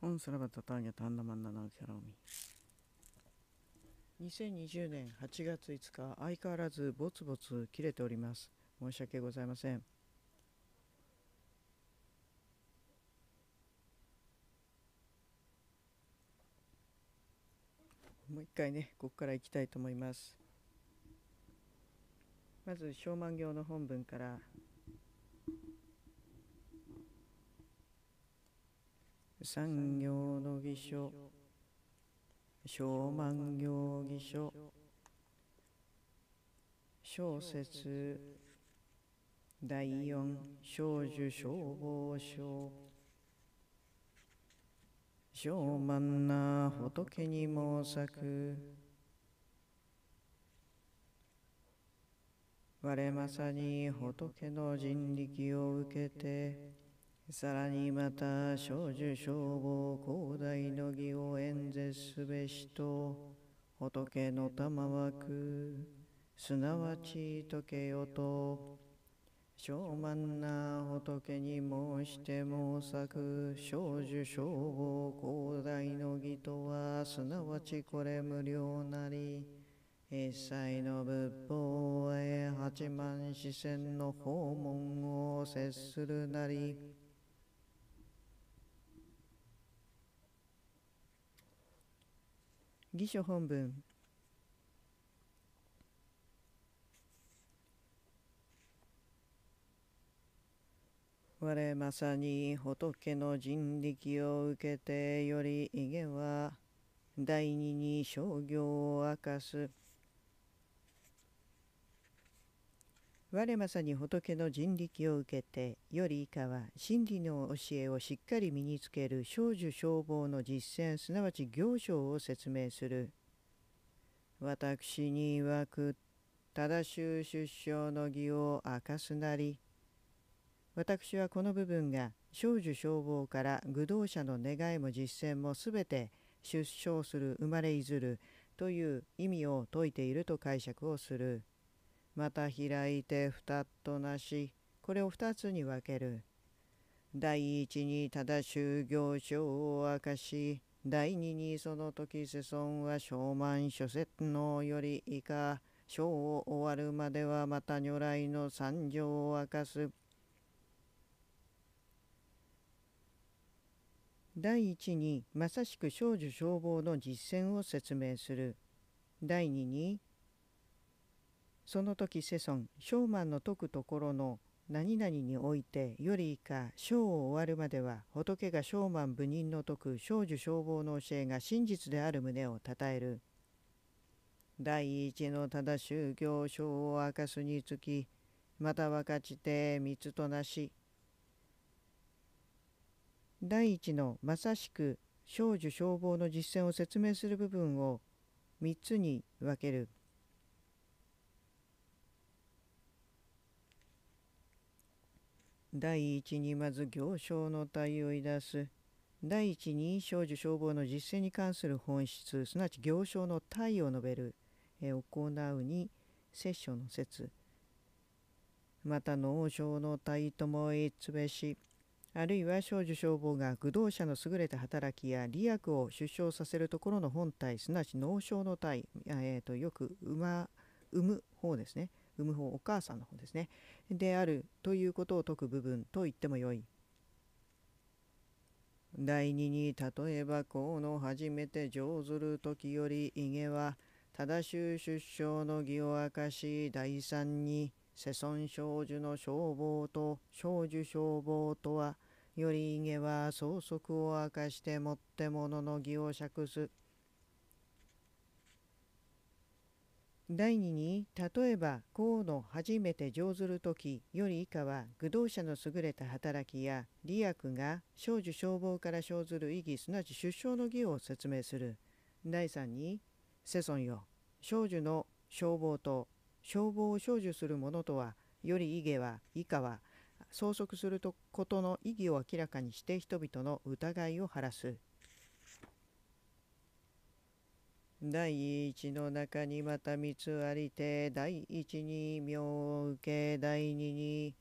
恩すればたたあげンんだまんだなキャラを見2020年8月5日相変わらずぼつぼつ切れております申し訳ございませんもう一回ねここからいきたいと思いますまず「小万行」の本文から産業の儀書小満行儀書小説第四少女消防署小満な仏に猛作我まさに仏の人力を受けてさらにまた、少女消防広大の義を演説すべしと、仏の玉枠、すなわち解けよと、小満な仏に申して申さく、少女消防広大の義とは、すなわちこれ無料なり、一切の仏法へ八万四千の訪問を接するなり、義書本文我まさに仏の人力を受けてより家は第二に商業を明かす。我まさに仏の人力を受けてより以下は真理の教えをしっかり身につける少女消防の実践すなわち行商を説明する私に曰くしゅう出生の義を明かすなり私はこの部分が少女消防から愚道者の願いも実践も全て出生する生まれいずるという意味を説いていると解釈をする。また開いて二となしこれを二つに分ける第一にただ修行書を明かし第二にその時世尊は正満諸説のより以下章を終わるまではまた如来の惨状を明かす第一にまさしく少女消防の実践を説明する第二にその時世尊、ショの説くところの何々においてより以下章を終わるまでは仏がショー人の説く少女消防の教えが真実である旨をたたえる第一のしゅう行章を明かすにつきまた分かちて密となし第一のまさしく少女消防の実践を説明する部分を3つに分ける第一にまず行商の体をいす第一に少女消防の実践に関する本質すなわち行商の体を述べる、え行うに摂政の説また農商の体ともいつべしあるいは少女消防が愚道者の優れた働きや利益を出生させるところの本体すなわち農商の体、えー、とよく生,、ま、生む方ですね産む方お母さんの方ですねであるということを説く部分と言ってもよい。第二に例えばこの初めて上ずる時よりいげは正しゅ出生の儀を明かし第三に世尊少女の消防と少女消防とはよりいげは相続を明かしてもってものの儀を釈す第2に例えば公の初めて上ずる時より以下は愚道者の優れた働きや利益が少女消防から生ずる意義すなわち出生の義を説明する第3に世尊よ少女の消防と消防を少女する者とはより意義は以下は相続することの意義を明らかにして人々の疑いを晴らす第一の中にまた三つありて第一に名を受け第二に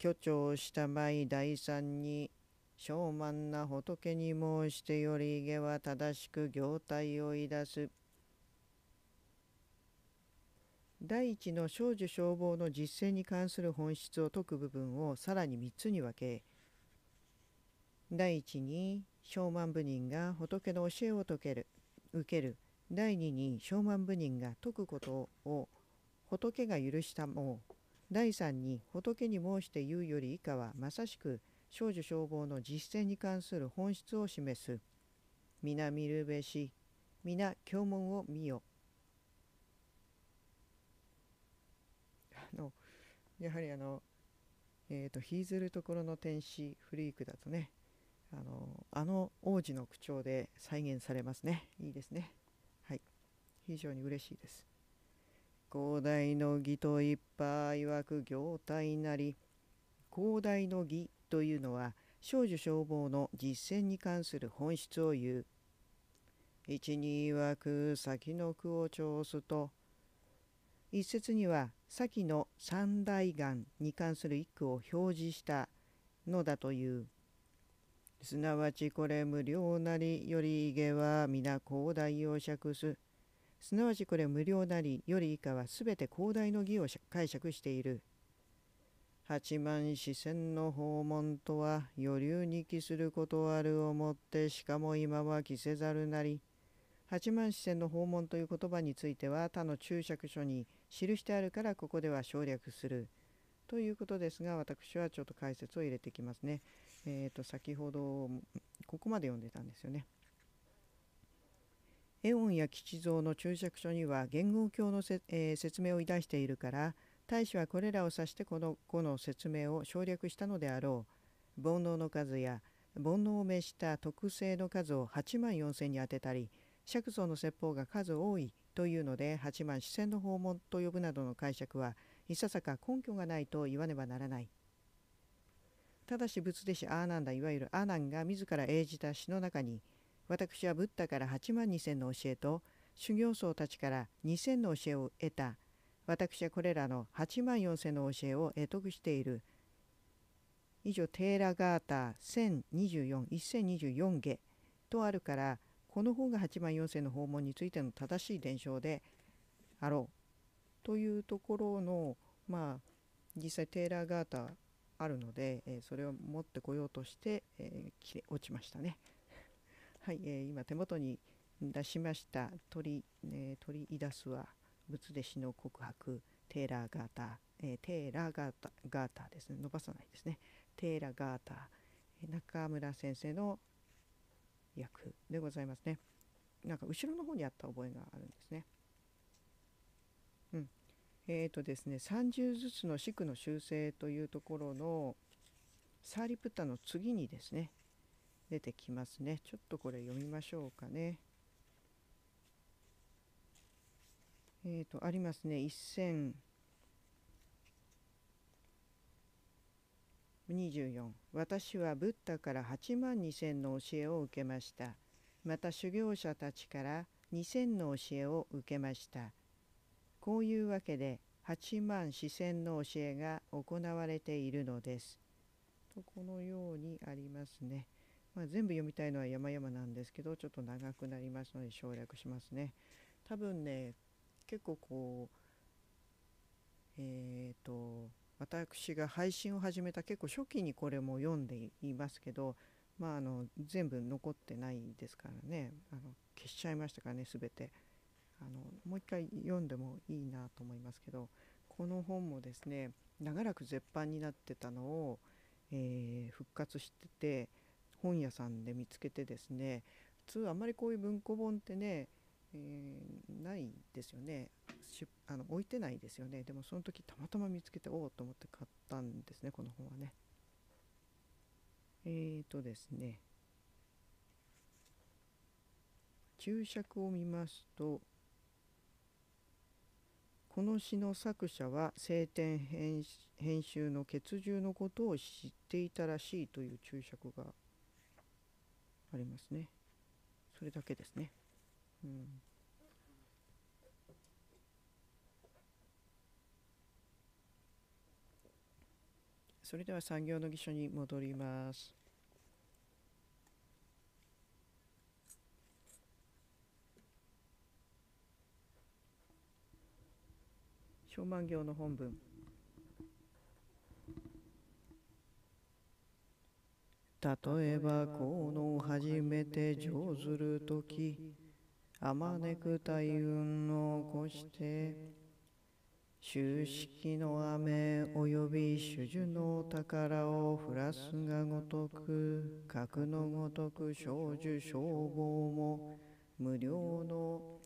虚長したまい第三に正満な仏に申してより下は正しく業態をいだす第一の少女消防の実践に関する本質を説く部分をさらに三つに分け第一に正満部人が仏の教えを説ける受ける第二に正万部人が解くことを仏が許したもう第三に仏に申して言うより以下はまさしく少女消防の実践に関する本質を示す皆見るべし皆教文を見よあのやはりあのえーと、ひ引ずるところの天使フリークだとねあのあの王子の口調で再現されますねいいですねはい非常に嬉しいです広大の義といっぱいわく業態なり広大の義というのは少女消防の実践に関する本質を言う一に曰く先の句を調すと一説には先の三大眼に関する一句を表示したのだというすなわちこれ無料なりよりいげは皆広大を釈す。すなわちこれ無料なりより以下はすべて広大の義を解釈している。八万四千の訪問とは余裕に帰することあるをもってしかも今は帰せざるなり。八万四千の訪問という言葉については他の注釈書に記してあるからここでは省略するということですが私はちょっと解説を入れてきますね。えーと、先ほどここまで読んでたんですよね。エオンや吉蔵の注釈書には元号教のせ、えー、説明を出しているから大使はこれらを指してこの5の説明を省略したのであろう煩悩の数や煩悩を召した特性の数を8万4,000に当てたり釈像の説法が数多いというので8万四千の訪問と呼ぶなどの解釈はいささか根拠がないと言わねばならない。ただし仏弟子アーナンダいわゆるアーナンが自ら英じた詩の中に私はブッダから8万2,000の教えと修行僧たちから2,000の教えを得た私はこれらの8万4,000の教えを得得している以上テーラガータ1024-1024下とあるからこの方が8万4,000の訪問についての正しい伝承であろうというところのまあ実際テーラー・ガーターあるので、えそれを持ってこようとして、え切れ落ちましたね。はい、え今手元に出しました鳥、え鳥イダスは仏弟子の告白テーラーガータ、ー」えテーラーガータガータですね伸ばさないですねテーラーガーター」中村先生の役でございますね。なんか後ろの方にあった覚えがあるんですね。えーとですね、30ずつの四苦の修正というところのサーリプッタの次にですね出てきますねちょっとこれ読みましょうかねえーと、とありますね1024私はブッダから8万2000の教えを受けましたまた修行者たちから2000の教えを受けましたこういうわけで八万四千の教えが行われているのです。とこのようにありますね。まあ、全部読みたいのは山々なんですけどちょっと長くなりますので省略しますね。多分ね結構こうえっ、ー、と私が配信を始めた結構初期にこれも読んでいますけど、まあ、あの全部残ってないですからねあの消しちゃいましたからね全て。あのもう一回読んでもいいなと思いますけどこの本もですね長らく絶版になってたのを、えー、復活してて本屋さんで見つけてですね普通あんまりこういう文庫本ってね、えー、ないですよねあの置いてないですよねでもその時たまたま見つけておおと思って買ったんですねこの本はね。えーとですね注釈を見ますとこの詩の作者は晴天編集の血獣のことを知っていたらしいという注釈がありますねそれだけですねうんそれでは産業の義書に戻ります小万行の本文例えばこの初めて上ずる時あまねく大運を起こして秋式の雨および主樹の宝を降らすがごとく格のごとく少女消防も無料の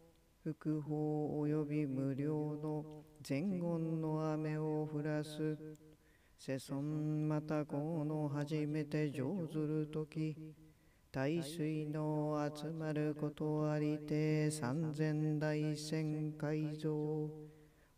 福報及び無料の前言の雨を降らす世尊またこの初めて上ずる時大水の集まることありて三千大千改造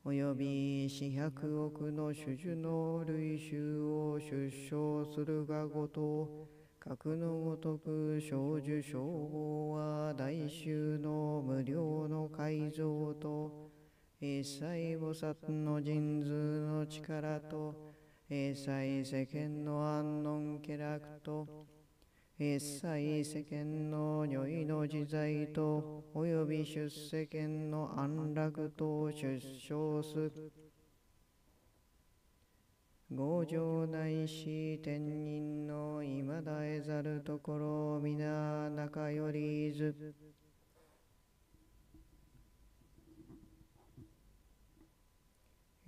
及び四百億の種々の類衆を出生するがごと格のごとく小女称号は大衆の無料の改造と一切菩薩の神通の力と一切世間の安穏気楽と一切世間の如意の自在と及び出世間の安楽と出生す五条大師天人の今だえざるところ皆中よりず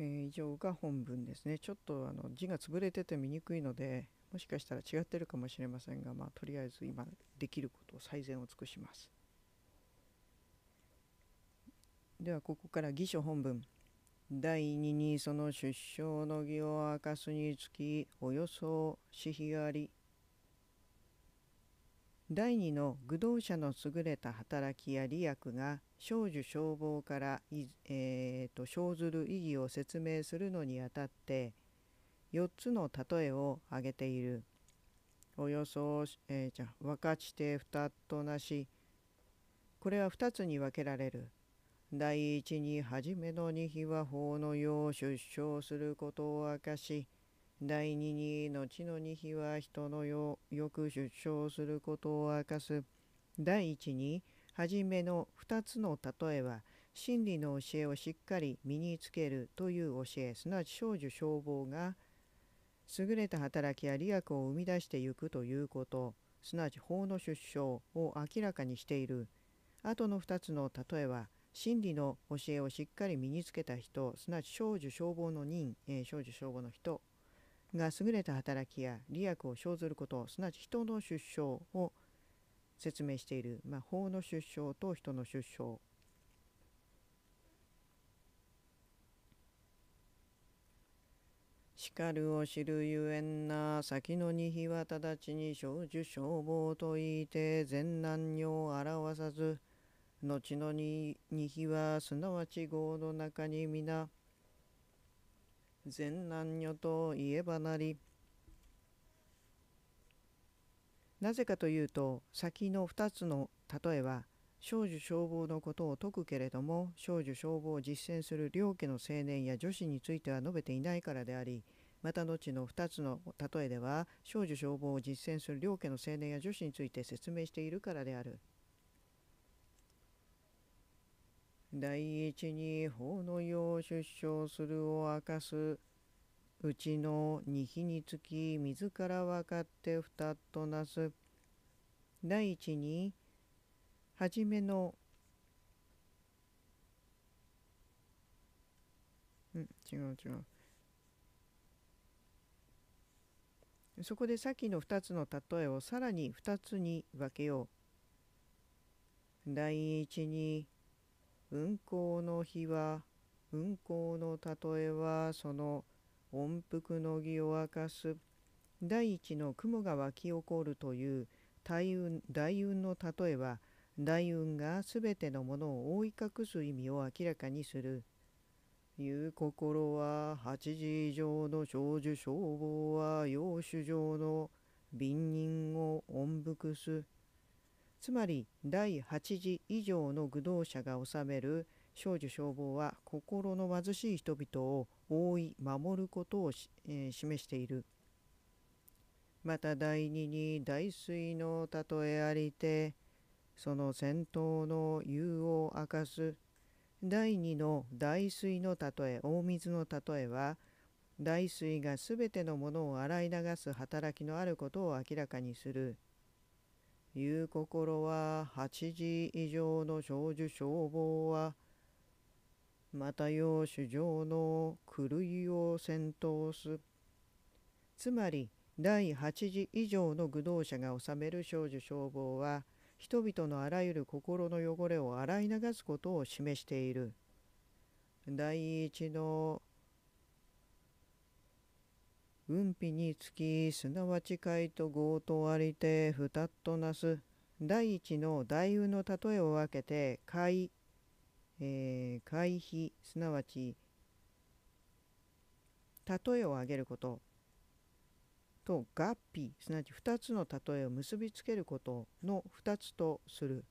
えー、以上が本文ですねちょっとあの字が潰れてて見にくいのでもしかしたら違ってるかもしれませんが、まあ、とりあえず今できることを最善を尽くしますではここから「義書本文」第二にその出生の儀を明かすにつきおよそ私費あり第二の愚道者の優れた働きや利益が少女消防から、えーと、生ずる意義を説明するのにあたって四つの例えを挙げている。およそ、えー、じゃ分かちて2となしこれは二つに分けられる。第一に初めの二日は法の世を出生することを明かし第二に後の二日は人の世よく出生することを明かす第一に初めの二つの例えは真理の教えをしっかり身につけるという教えすなわち少女消防が優れた働きや利益を生み出してゆくということすなわち法の出生を明らかにしている後の2つの例えは真理の教えをしっかり身につけた人すなわち少女消防の任、えー、少女消防の人が優れた働きや利益を生ずることすなわち人の出生を説明している、まあ、法の出生と人の出生しかるを知るゆえんな先の二日は直ちに小女消防といて善男女を表さず後のに日はすなわち業の中に皆善男女といえばなりなぜかというと先の2つの例えは少女消防のことを説くけれども少女消防を実践する両家の青年や女子については述べていないからでありまた後の2つの例えでは少女消防を実践する両家の青年や女子について説明しているからである。第一に法の世を出生するを明かすうちの二日につき自ら分かって二となす第一に初めのうん違う違うそこでさっきの2つの例えをさらに2つに分けよう。第一に運行の日は運行の例えはその音符の儀を明かす第一の雲が湧き起こるという大雲大の例えは大運がすべてのものを覆い隠す意味を明らかにする。いう心は八時以上の少女消防は養主上の貧人を音服す。つまり第8次以上の愚道者が治める少女消防は心の貧しい人々を覆い守ることを、えー、示している。また第二に大水の例えありてその先頭の雄を明かす第二の大水の例え大水の例えは大水がすべてのものを洗い流す働きのあることを明らかにする。いう心は8時以上の少女消防はまた要主上の狂いを戦闘すつまり第8次以上の愚道者が治める少女消防は人々のあらゆる心の汚れを洗い流すことを示している第一の運費につきすなわち買と強盗ありてふたっとなす第一の大雨の例えを分けて買い、えー、会すなわち例えを挙げることと合皮すなわち2つの例えを結びつけることの2つとする。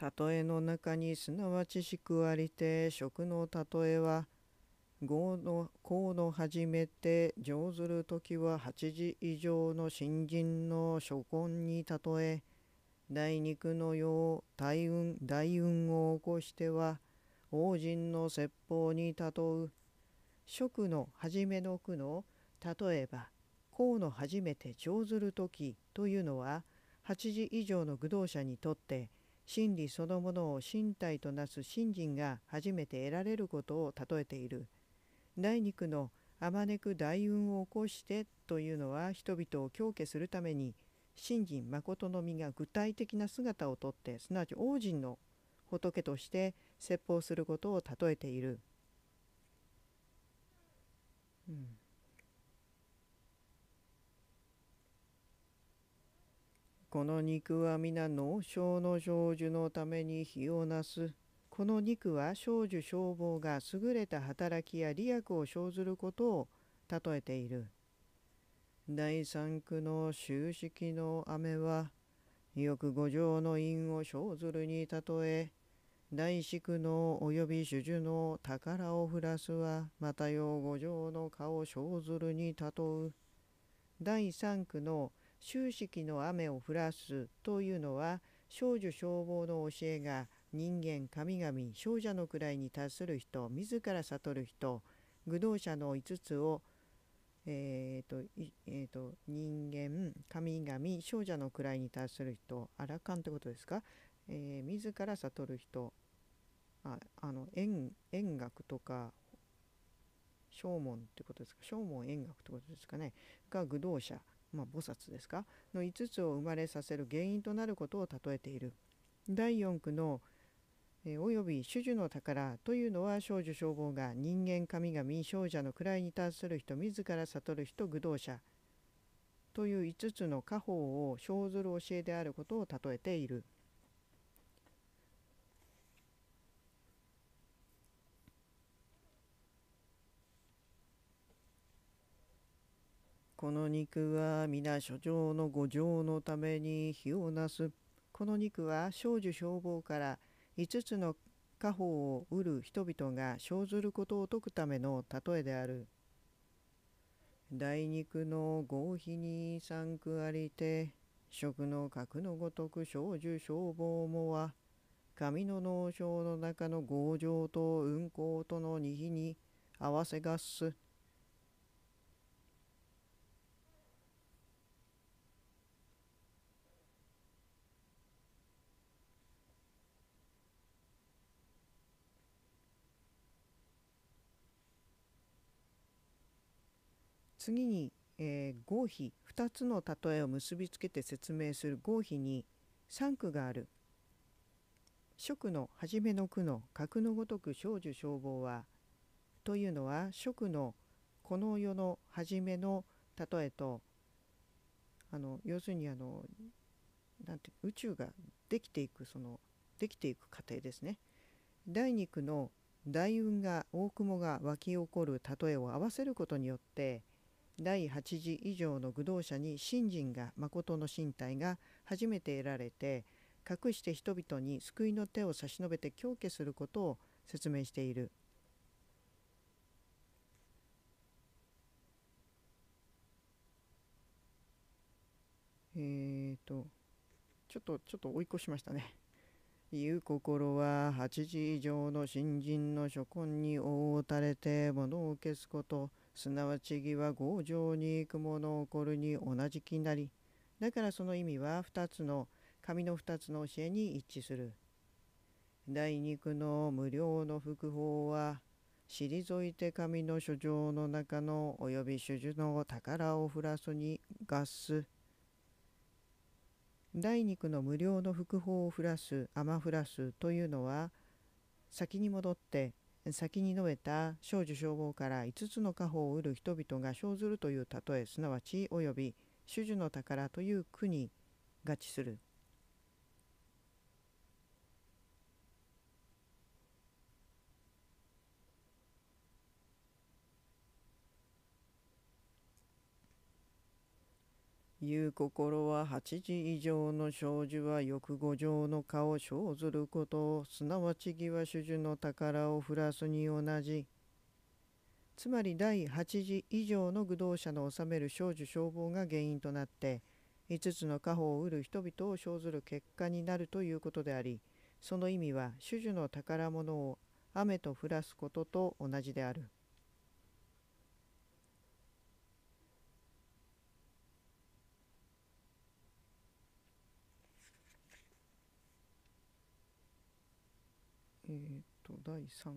例えの中にすなわちしくありて食の例えは業の功の始めて上ずる時は8時以上の新人の諸根に例え大肉のよう大運大運を起こしては王人の説法に例う食の初めの句の例えば功の初めて上ずる時というのは8時以上の愚道者にとって真理そのものを身体となす信心が初めて得られることを例えている。第二区のあまねく大運を起こしてというのは人々を強化するために信心誠の身が具体的な姿をとってすなわち王人の仏として説法することを例えている。うんこの肉は皆農商の成就のために火をなす。この肉は少女消防が優れた働きや利益を生ずることを例えている。第三区の終式の雨は、よく五条の因を生ずるに例え、大四句の及び主樹の宝を降らすは、またよう五条の顔生ずるに例う。第三区の秋式の雨を降らすというのは少女消防の教えが人間神々少女の位に達する人自ら悟る人愚道者の5つをえーとえーと、人間神々少女の位に達する人らかんとってことですか、えー、自ら悟る人ああの円学とか正門ってことですか正門円学ってことですかねが愚道者まあ、菩薩ですかの5つを生まれさせる原因となることを例えている第4句の「えー、および種樹の宝」というのは少女消防が人間神々少女の位に達する人自ら悟る人愚道者という5つの家宝を生ずる教えであることを例えている。この肉は皆所長の五条のために火をなす。この肉は少女消防から5つの家宝を売る人々が生ずることを説くための例えである。大肉の合皮に三区ありて、食の格のごとく少女消防もは、神の脳症の中の合情と運行との二比に合わせガす。次に、えー、合否2つの例えを結びつけて説明する合否に3句がある句の初めの句の格のごとく少女消防はというのは食のこの世の初めの例えとあの要するにあのなんて宇宙ができていくそのできていく過程ですね。第2句の大雲が大雲が湧き起こる例えを合わせることによって第8次以上の愚道者に信心が誠の身体が初めて得られて隠して人々に救いの手を差し伸べて狂気することを説明している。えーとちょっとちょっと追い越しましたね。いう心は8時以上の新人の諸根に覆たれて物を消すことすなわち義は強情に行くの起こるに同じ気になりだからその意味は2つの紙の2つの教えに一致する。第二句の無料の副法は退いて紙の書状の中の及び主樹の宝を降らすに合す。第二句の無料の副法を降らす雨降らすというのは先に戻って先に述べた少女称号から5つの家宝を売る人々が生ずるという例えすなわち及び種々の宝というに合致するいう心は八時以上の障子は欲五条の顔を生ずることすなわち義は主樹の宝を降らすに同じつまり第八次以上の愚道者の治める少女消防が原因となって5つの家宝を売る人々を生ずる結果になるということでありその意味は主樹の宝物を雨と降らすことと同じである。第3、うん、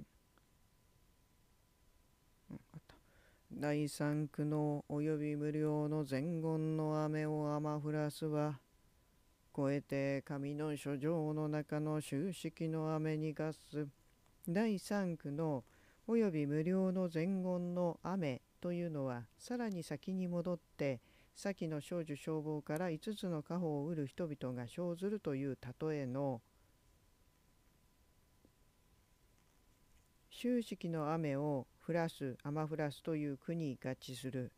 あった第3区のおよび無料の前言の雨を雨降らすは越えて神の書状の中の終式の雨に合す第3区のおよび無料の前言の雨というのはさらに先に戻って先の少女消防から5つの家宝を売る人々が生ずるという例えの秋式の雨を降らす雨降らすという句に合致する。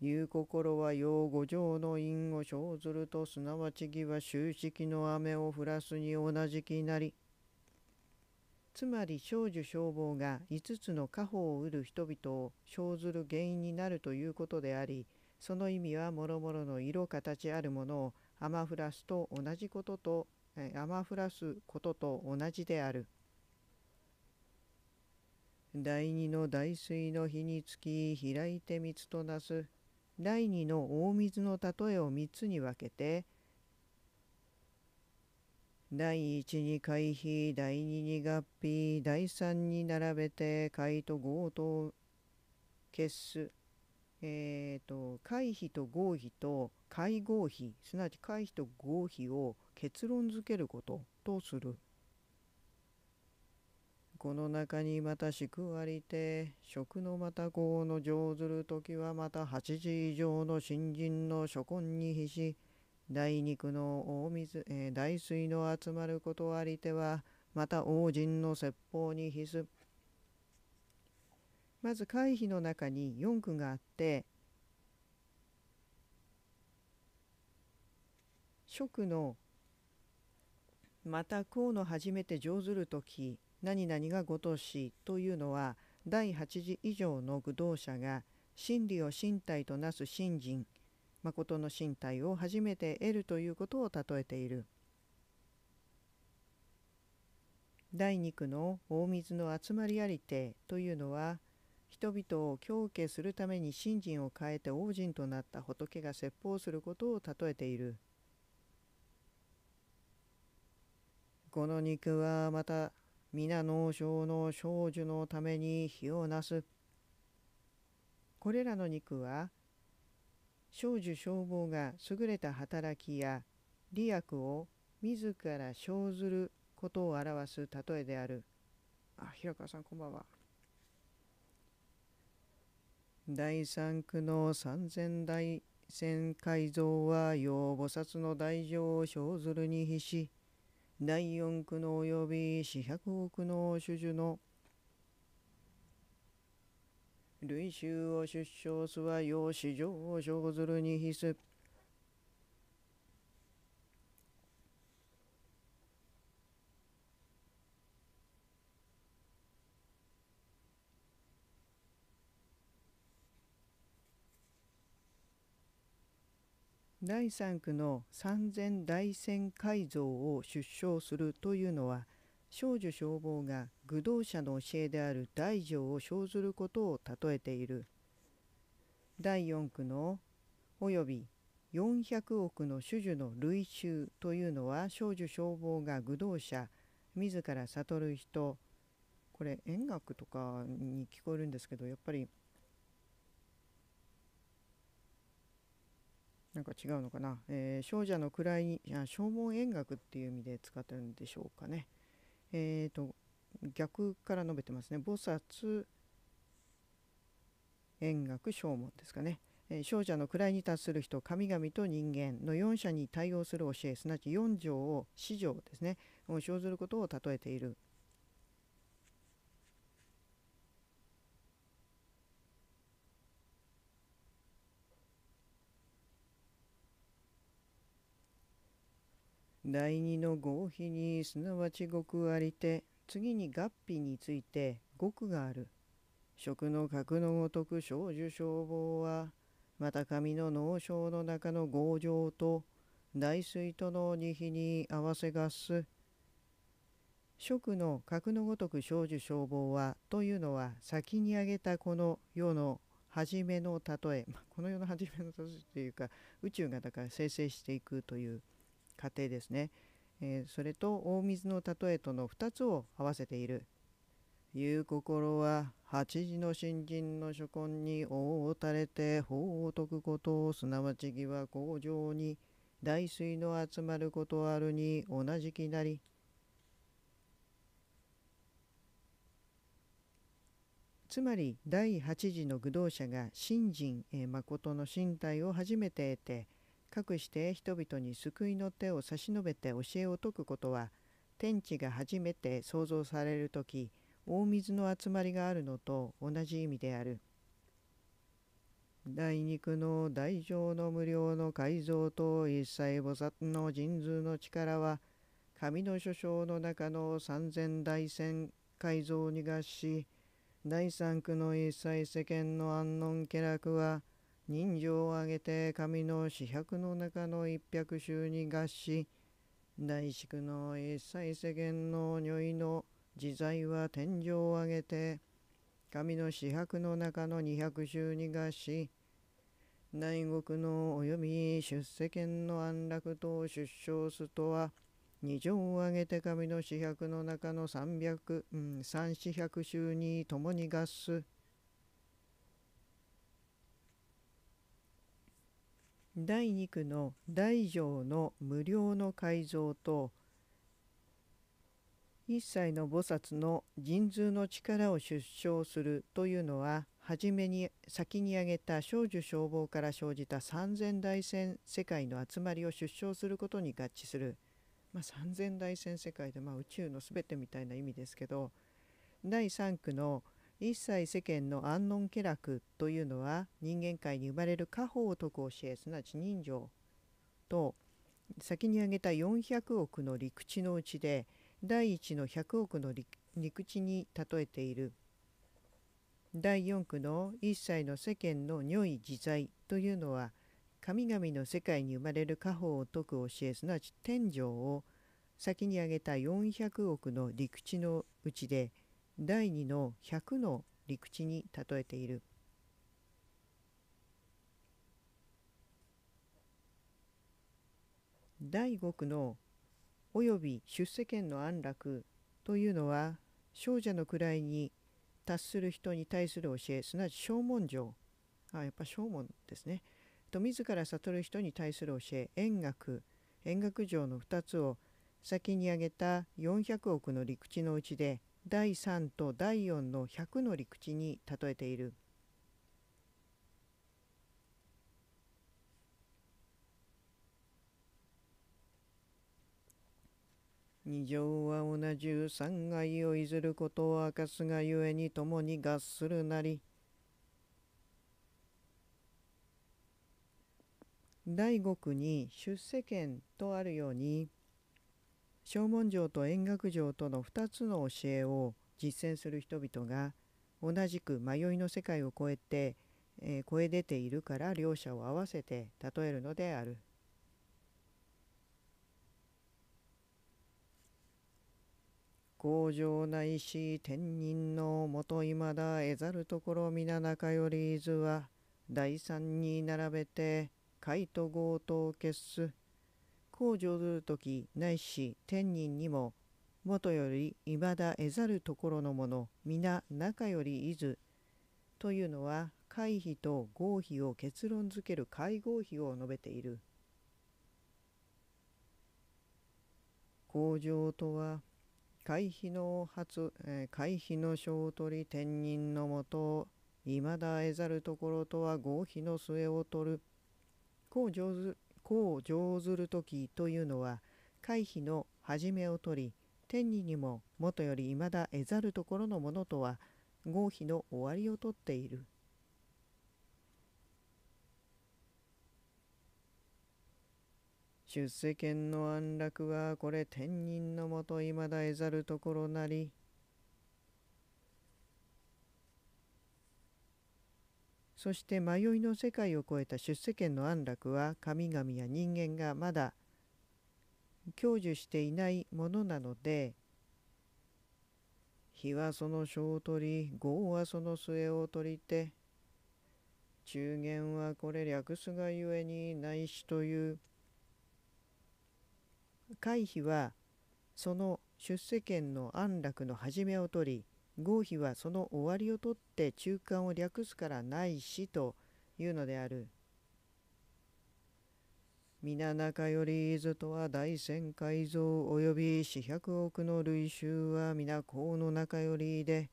言う心は用五条の因を生ずるとすなわち義は秋式の雨を降らすに同じ気なり。つまり少女消防が5つの家宝を売る人々を生ずる原因になるということでありその意味はもろもろの色形あるものをアマフラスと同じこととアマフラスことと同じである。第二の大水の火につき開いて水となす第二の大水の例えを三つに分けて第一に回避第二に合皮第三に並べて回と合と消すえーと、回避と合否と会合否すなわち回避と合否を結論付けることとする。この中にまたしくありて、食のまた功の上ずる時はまた八時以上の新人の諸根にひし、大肉の大水、えー、大水の集まることありては、また王人の説法にひす。まず回避の中に4句があって、食のまた功の初めて上ずる時何々がごとしというのは第8次以上の愚道者が真理を身体となす信心誠の身体を初めて得るということを例えている第2区の大水の集まりありてというのは人々を狂気するために信心を変えて王人となった仏が説法することを例えているこの肉はまた皆農場の少女のために火をなす。これらの肉は、少女消防が優れた働きや利益を自ら生ずることを表す例えである。あ、平川さんこんばんは。第三区の三千大戦改造は、要菩薩の大乗を生ずるに必死。第四句の及び四百億の種々の類衆を出生すは用紙上を生ずるに必須第3区の三千大仙改造を出生するというのは少女消防が愚道者の教えである大乗を生ずることを例えている第4区のおよび400億の種々の類衆というのは少女消防が愚道者自ら悟る人これ円楽とかに聞こえるんですけどやっぱりなんか違うのかな、えー、少女の位にあ消耗円楽っていう意味で使ってるんでしょうかね。えっ、ー、と逆から述べてますね。菩薩円楽正門ですかね。えー、少女の位に達する人神々と人間の4者に対応する教えすなわち4条を四条ですねを生ずることを例えている第二の合否にすなわち極ありて次に合否について極がある食の格のごとく少女消防はまた紙の脳症の中の合情と大水との二比に合わせがす食の格のごとく少女消防はというのは先に挙げたこの世の初めの例え、まあ、この世の初めの例えというか宇宙がだから生成していくという過程ですね、えー、それと大水の例えとの2つを合わせているいう心は八時の新人の諸根に覆たれて法を解くことをすなわち義は向上に大水の集まることあるに同じきなりつまり第八次の愚道者が信心、えー、誠の身体を初めて得てかくして人々に救いの手を差し伸べて教えを説くことは天地が初めて創造される時大水の集まりがあるのと同じ意味である。大肉の大乗の無料の改造と一切菩薩の神通の力は神の諸生の中の三千大戦改造に合し第三区の一切世間の安穏気楽は人情をあげて神の四百の中の一百州に合し大宿の一切世間の如意の自在は天井をあげて神の四百の中の二百州に合し大国の及び出世権の安楽と出生すとは二条をあげて神の四百の中の三百、うん、三四百州に共に合す。第2区の大乗の無料の改造と一切の菩薩の神通の力を出生するというのは初めに先に挙げた少女消防から生じた三千大戦世界の集まりを出生することに合致する、まあ、三千大戦世界で、まあ、宇宙の全てみたいな意味ですけど第3区の「一切世間の安穏気楽というのは人間界に生まれる家宝をく教えすなわち人情と先に挙げた400億の陸地のうちで第1の100億の陸地に例えている第4区の一切の世間の如意自在というのは神々の世界に生まれる家宝を解く教えすなわち天井を先に挙げた400億の陸地のうちで第2の100の陸地に例えている。第五区のよび出世権の安楽というのは少女の位に達する人に対する教えすなわち正門上」あやっぱ正門ですねと自ら悟る人に対する教え円楽」「円楽上の2つを先に挙げた400億の陸地のうちで第3と第4の100の陸地に例えている。二条は同じう三階を譲ることを明かすがゆえに共に合するなり。第五区に出世権とあるように正門城と円覚城との2つの教えを実践する人々が同じく迷いの世界を超えて、えー、声え出ているから両者を合わせて例えるのである。強情な石天人のもといまだ得ざるところ皆中より伊豆は第三に並べて海と豪とを決す法上ずる時ないし天人にも元よりいまだ得ざるところのもの皆中よりいずというのは会費と合否を結論づける会合費を述べている。工場とは会費の発、えー、会費の小取り転任のもと未だ得ざるところとは合否の末を取る工場功を上ずる時というのは回避の始めを取り天ににももとより未だ得ざるところのものとは合否の終わりをとっている。出世権の安楽はこれ天人のもと未だ得ざるところなりそして迷いの世界を超えた出世権の安楽は神々や人間がまだ享受していないものなので日はその章を取り業はその末を取りて中元はこれ略すがゆえにないしという回避はその出世権の安楽の始めを取り合否はその終わりをとって中間を略すからないしというのである。皆中より伊豆とは大仙改造及び四百億の類衆は皆甲の中よりで、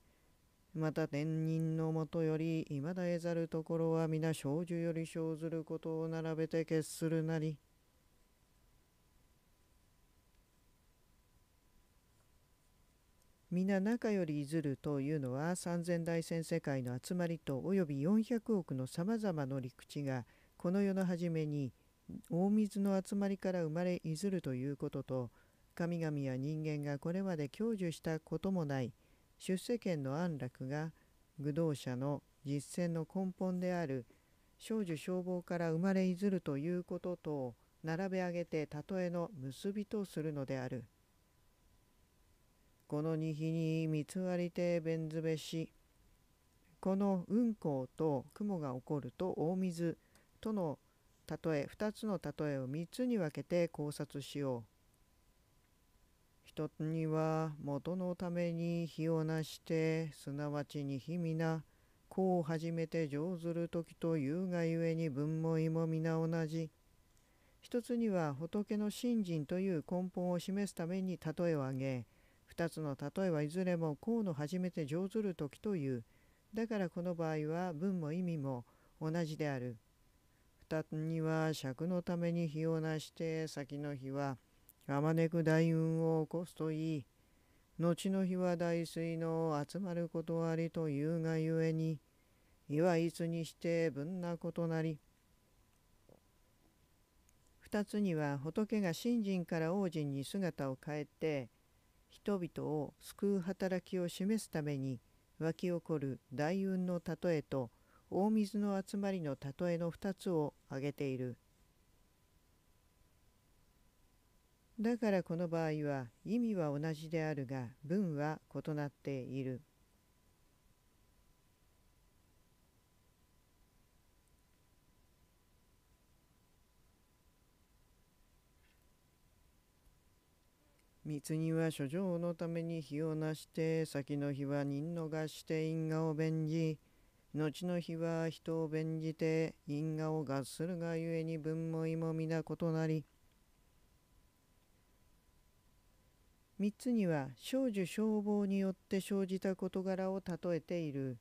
また天人のもとより未だ得ざるところは皆少女より生ずることを並べて決するなり。皆中より譲るというのは三千大千世界の集まりとおよび400億のさまざまの陸地がこの世の初めに大水の集まりから生まれ譲るということと神々や人間がこれまで享受したこともない出世権の安楽が愚道者の実践の根本である少女消防から生まれいずるということと並べ上げて例えの結びとするのである。このに日に三つ割りて弁ずべしこの雲光と雲が起こると大水との例え2つの例えを3つに分けて考察しよう。人には元のために火をなしてすなわちに火皆こう始めて上ずる時と言うがゆえに文も意も皆同じ。一つには仏の信心という根本を示すために例えを挙げ2つの例えはいずれも項の初めて上ずる時というだからこの場合は文も意味も同じである二つには尺のために日をなして先の日はあまねく大運を起こすといい後の日は大水の集まることありというがゆえにいはいつにして分なことなり二つには仏が信心から王人に姿を変えて人々を救う働きを示すために湧き起こる大運の例えと大水の集まりの例えの2つを挙げている。だからこの場合は意味は同じであるが文は異なっている。密には諸情のために日をなして先の日は人逃して因果を弁じ後の日は人を弁じて因果を合するがゆえに文も意も皆異なり三つには少女消防によって生じた事柄を例えている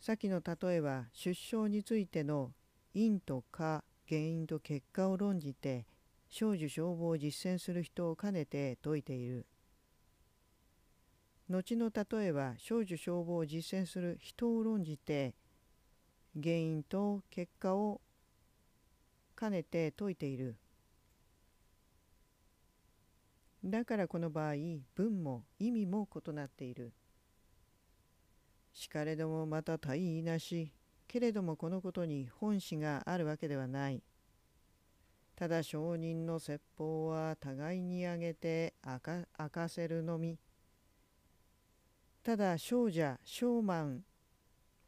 先の例えは出生についての因と果原因と結果を論じて少女消防を実践する人を兼ねて説いている。後の例えは少女消防を実践する人を論じて原因と結果を兼ねて説いている。だからこの場合文も意味も異なっている。しかれどもまた大意なしけれどもこのことに本詞があるわけではない。ただ証人の説法は互いにあげて明か明かせるのみ。ただ少女少満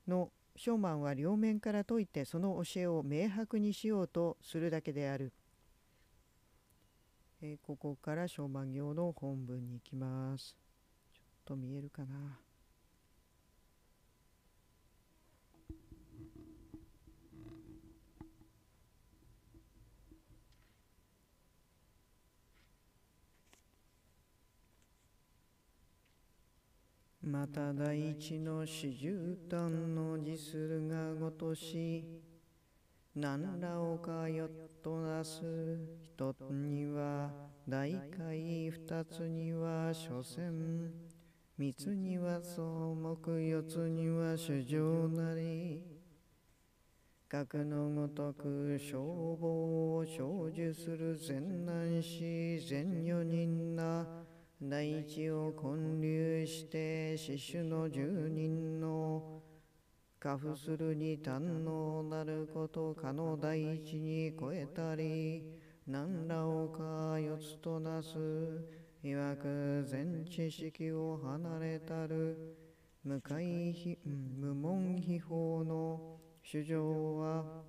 のショーマンは両面から説いてその教えを明白にしようとするだけである。えここからショーマン行の本文に行きます。ちょっと見えるかな。また大地の四十端の辞するがごとし何らおかよっとなす一つには大会二つには所詮三つには草木四つには主情なり格のごとく消防を成就する善男子善女人な大地を建立して四種の住人のカフするに堪能なることかの大地に超えたり何らをか四つとなすいわく全知識を離れたる無無門秘宝の主情は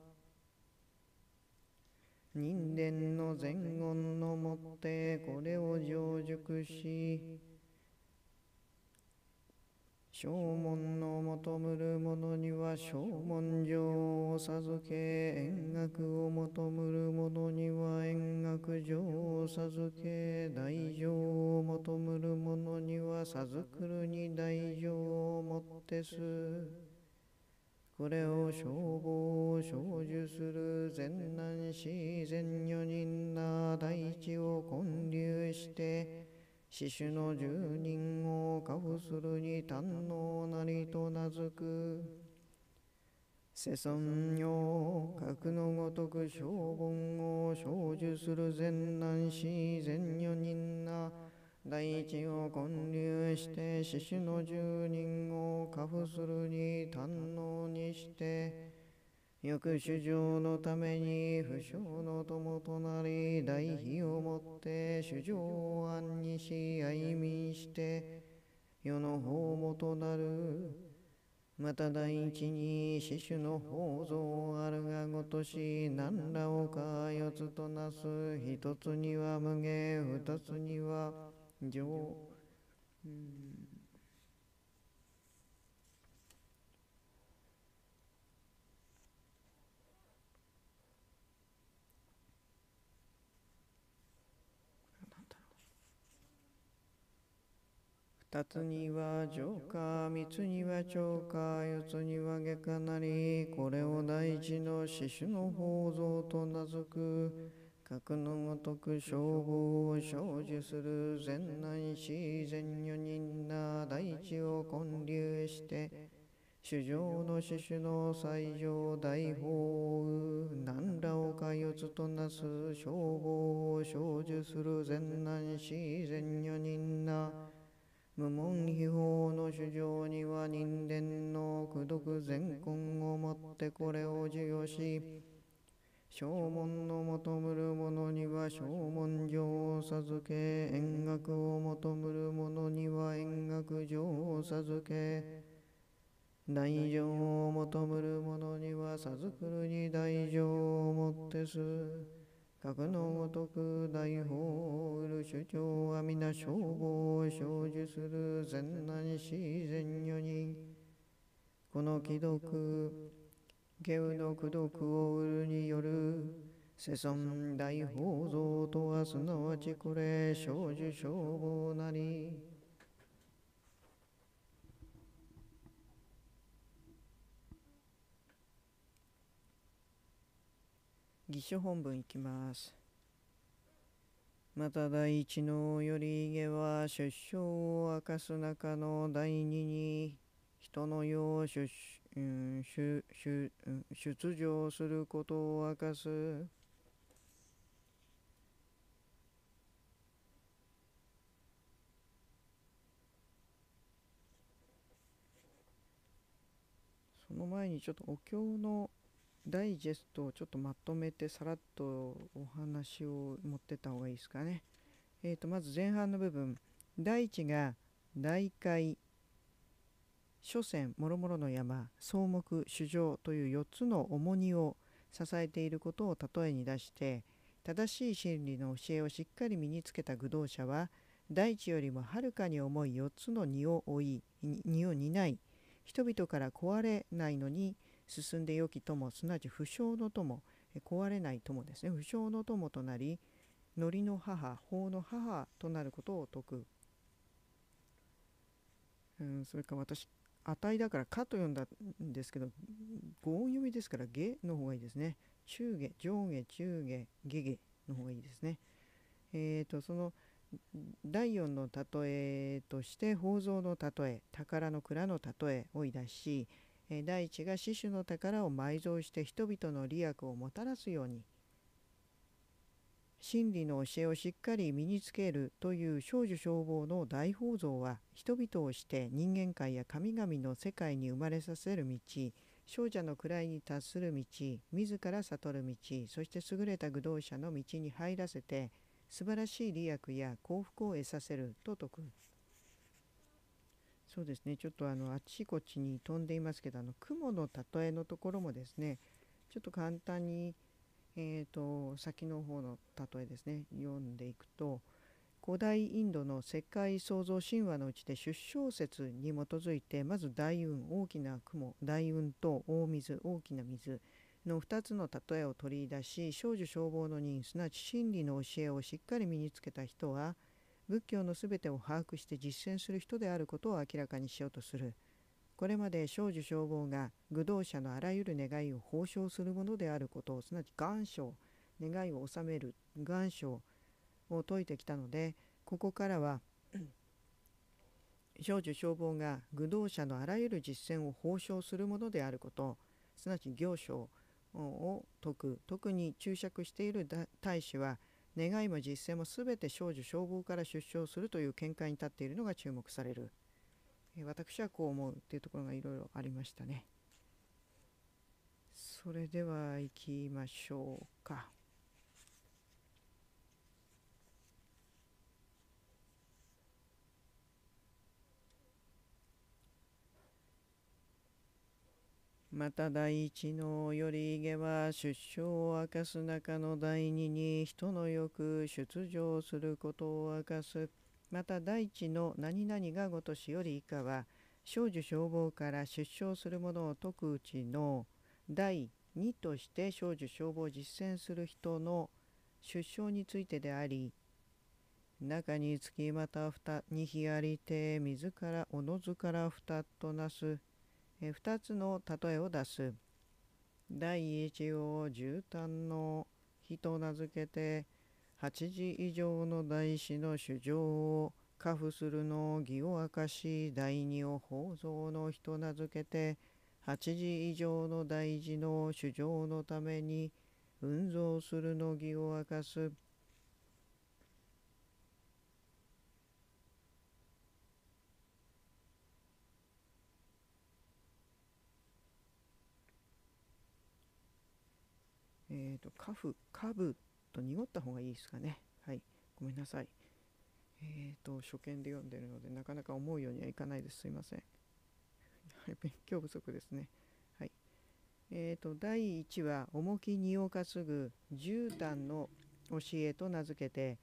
人間の前言のもってこれを成熟し正門の求むる者には正門上を授け円楽を求むる者には円楽上を授け大乗を求むる者には授くるに大乗をもってす。これを消防成就する善男子善女人な大地を建立して死守の住人を加布するに堪能なりと名付く世尊よ格のごとく正言を成就する善男子善女人な第一を建立して獅子の住人を下父するに堪能にして翌主上のために不祥の友となり大秘をもって主上を安にし歩みして世の宝もとなるまた第一に死守の宝蔵あるがごとし何らをか四つとなす一つには無限二つには行、うん、二つには浄化、三つには超化、四つには下化なり、これを第一の四種の法蔵と名付く。格のごとく消防を生じする善内し善女人な大地を建立して主上の死守の最上大法何らをかよつとなす消防を生じする善男し善女人な無門秘宝の主上には人間の功徳善根をもってこれを授与し正門の求むる者には正門上を授け円楽を求むる者には円楽上を授け大乗を求むる者にはさずくるに大乗をもってす格のごとく大法売る主張は皆称号を生じする善男子善女にこの既読下右の功徳を売るによる世尊大宝蔵とはすなわちこれ少女消防なり義書本文いきますまた第一のより家は出生を明かす中の第二に人のよう出生出場することを明かす。その前にちょっとお経のダイジェストをちょっとまとめてさらっとお話を持ってた方がいいですかね。えー、とまず前半の部分第地が「大会」諸仙諸々の山草木主上という4つの重荷を支えていることを例えに出して正しい真理の教えをしっかり身につけた愚道者は大地よりもはるかに重い4つの荷を負い荷を担い人々から壊れないのに進んで良き友すなわち不詳の友壊れない友ですね不詳の友となりのりの母法の母となることを説く、うん、それか私値だから「か」と読んだんですけど5音読みですから「げ」の方がいいですね中下上下中下下下の方がいいですねえーと、その第4の例えとして「宝蔵の例え」「宝の蔵の例え」をいだし第1が死守の宝を埋蔵して人々の利益をもたらすように真理の教えをしっかり身につけるという少女消防の大宝蔵は人々をして人間界や神々の世界に生まれさせる道少女の位に達する道自ら悟る道そして優れた愚道者の道に入らせて素晴らしい利益や幸福を得させると説く。そうですねちょっとあのあちこちに飛んでいますけどあの雲の例えのところもですねちょっと簡単にえーと、先の方の例えですね読んでいくと古代インドの世界創造神話のうちで出生説に基づいてまず大雲大きな雲大雲と大水大きな水の2つの例えを取り出し少女消防の人すなわち真理の教えをしっかり身につけた人は仏教の全てを把握して実践する人であることを明らかにしようとする。これまで少女消防が愚道者のあらゆる願いを報奨するものであることをすなわち願書願いを収める願書を説いてきたのでここからは 少女消防が愚道者のあらゆる実践を報奨するものであることすなわち行書を説く特に注釈している大使は願いも実践も全て少女消防から出生するという見解に立っているのが注目される。私はこう思うっていうところがいろいろありましたねそれでは行きましょうかまた第一のよりは出生を明かす中の第二に人の欲出場することを明かす。また大地の何々がごとしより以下は少女消防から出生するものを解くうちの第2として少女消防を実践する人の出生についてであり中につきまた二にひありて自らおのずから二となす二つの例えを出す第一を絨毯の人名付けて8時以上の大師の主情を家父するの儀義を明かし第二を宝蔵の人名付けて8時以上の大事の主情のために運蔵するの義を明かす。えっ、と、と濁った方がいいですかねはいごめんなさいえーと初見で読んでるのでなかなか思うようにはいかないですすいません勉強不足ですねはいえーと第1話「重き荷を担ぐ絨毯の教え」と名付けて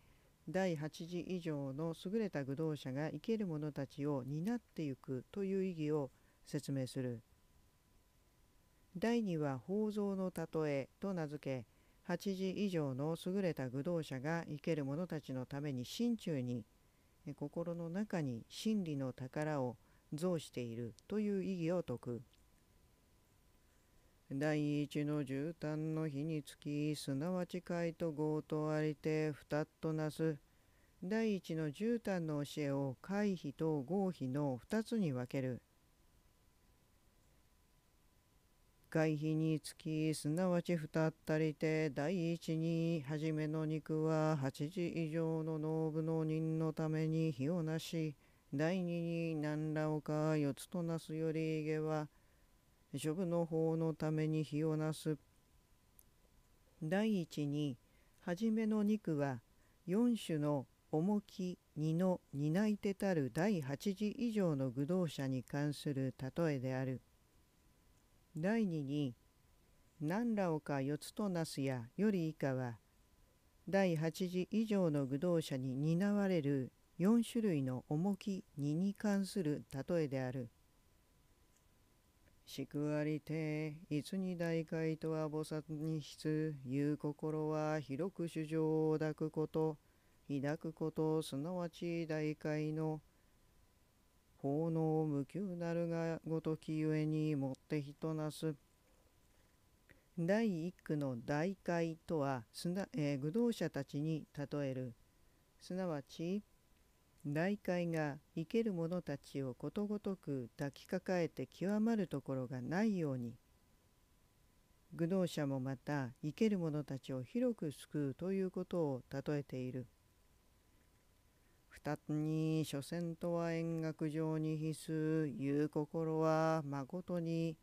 第8次以上の優れた愚道者が生ける者たちを担ってゆくという意義を説明する第2は「宝蔵の例え」と名付け8時以上の優れた愚道者が生ける者たちのために心中に心の中に真理の宝を増しているという意義を説く第一の絨毯の火につきすなわち解と強盗ありてっとなす第一の絨毯の教えを回避と合否の2つに分ける外皮につきすなわち二たりて第一に初めの肉は八時以上の農部の人のために火をなし第二に何らか四つとなすより下は諸部の方のために火をなす第一に初めの肉は四種の重き二の担い手たる第八次以上の愚道者に関する例えである。第二に何らおか四つとなすやより以下は第8次以上の愚道者に担われる4種類の重き2に関する例えである。しくありて、いつに大会とは菩薩にしついう心は広く主情を抱くこと、抱くこと、すなわち大会の奉納無休なるがごときゆえにもって人なす。第一句の大会とは、えー、愚道者たちに例える。すなわち、大会が生ける者たちをことごとく抱きかかえて極まるところがないように愚道者もまた生ける者たちを広く救うということを例えている二つに所詮とは円楽上に必須いう心はまことに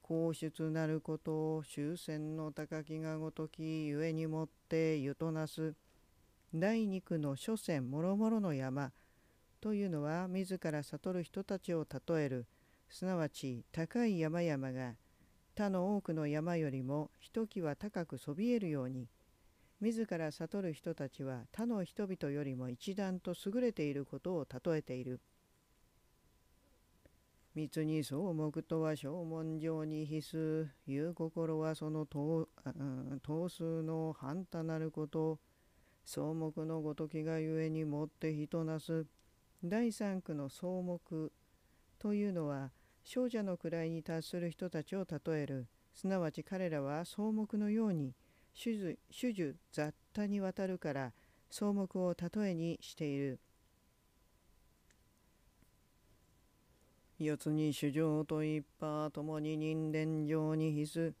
皇室なること終戦の高きがごとき故にもってゆとなす第二区の諸戦もろもろの山というのは自ら悟る人たちを例えるすなわち高い山々が他の多くの山よりもひときわ高くそびえるように自ら悟る人たちは他の人々よりも一段と優れていることを例えている。密に草木とは正文上に必須いう心はその等数の反多なること草木のごときがゆえにもって人なす第三区の草木というのは少女の位に達する人たちを例えるすなわち彼らは草木のように「種樹雑多にわたるから草木を例えにしている。四つに主情と一派ともに人間上に必須。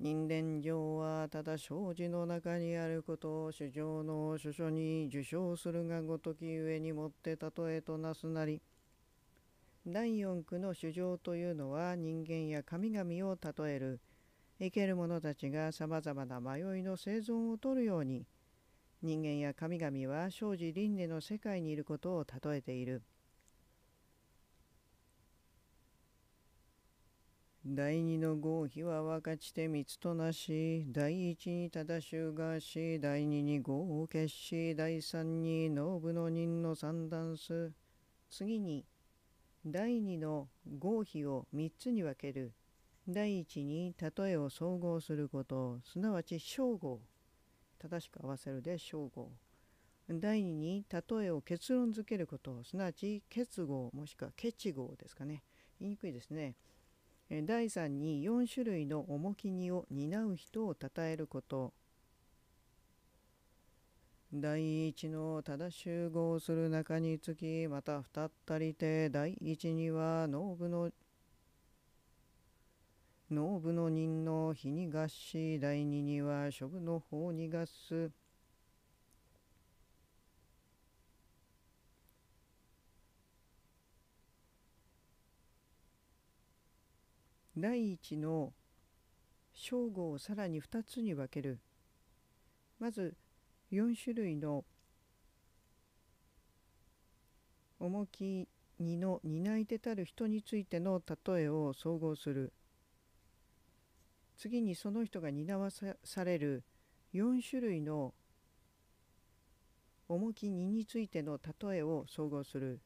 人間上はただ生じの中にあることを主情の諸書に受賞するがごとき上にもって例えとなすなり。第四句の主情というのは人間や神々を例える。生ける者たちがさまざまな迷いの生存を取るように人間や神々は生じ輪廻の世界にいることを例えている第二の合否は分かちて密となし第一に正しゅうがし第二に合を決し第三に農部の人の三段数次に第二の合否を三つに分ける第一に例えを総合することすなわち称号正しく合わせるで称号第二に例えを結論づけることすなわち結合もしくは結合ですかね言いにくいですね第3に4種類の重き荷を担う人を称えること第一のただ集合する中につきまた二たりて第一には農具の農部の人の日に合し第二には諸部の方に合す第一の正午をさらに二つに分けるまず四種類の重き2の担い手たる人についての例えを総合する次にその人が担わされる4種類の重き荷についての例えを総合する。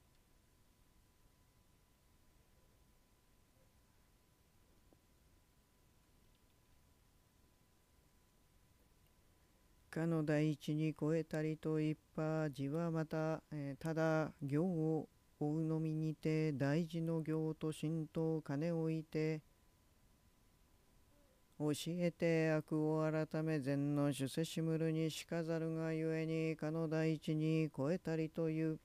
かの第一に超えたりと一派字はまた、えー、ただ行を追うのみにて大事の行と透金を置いて教えて悪を改め善の主せしむるにしかざるがゆえにかの大地に超えたりという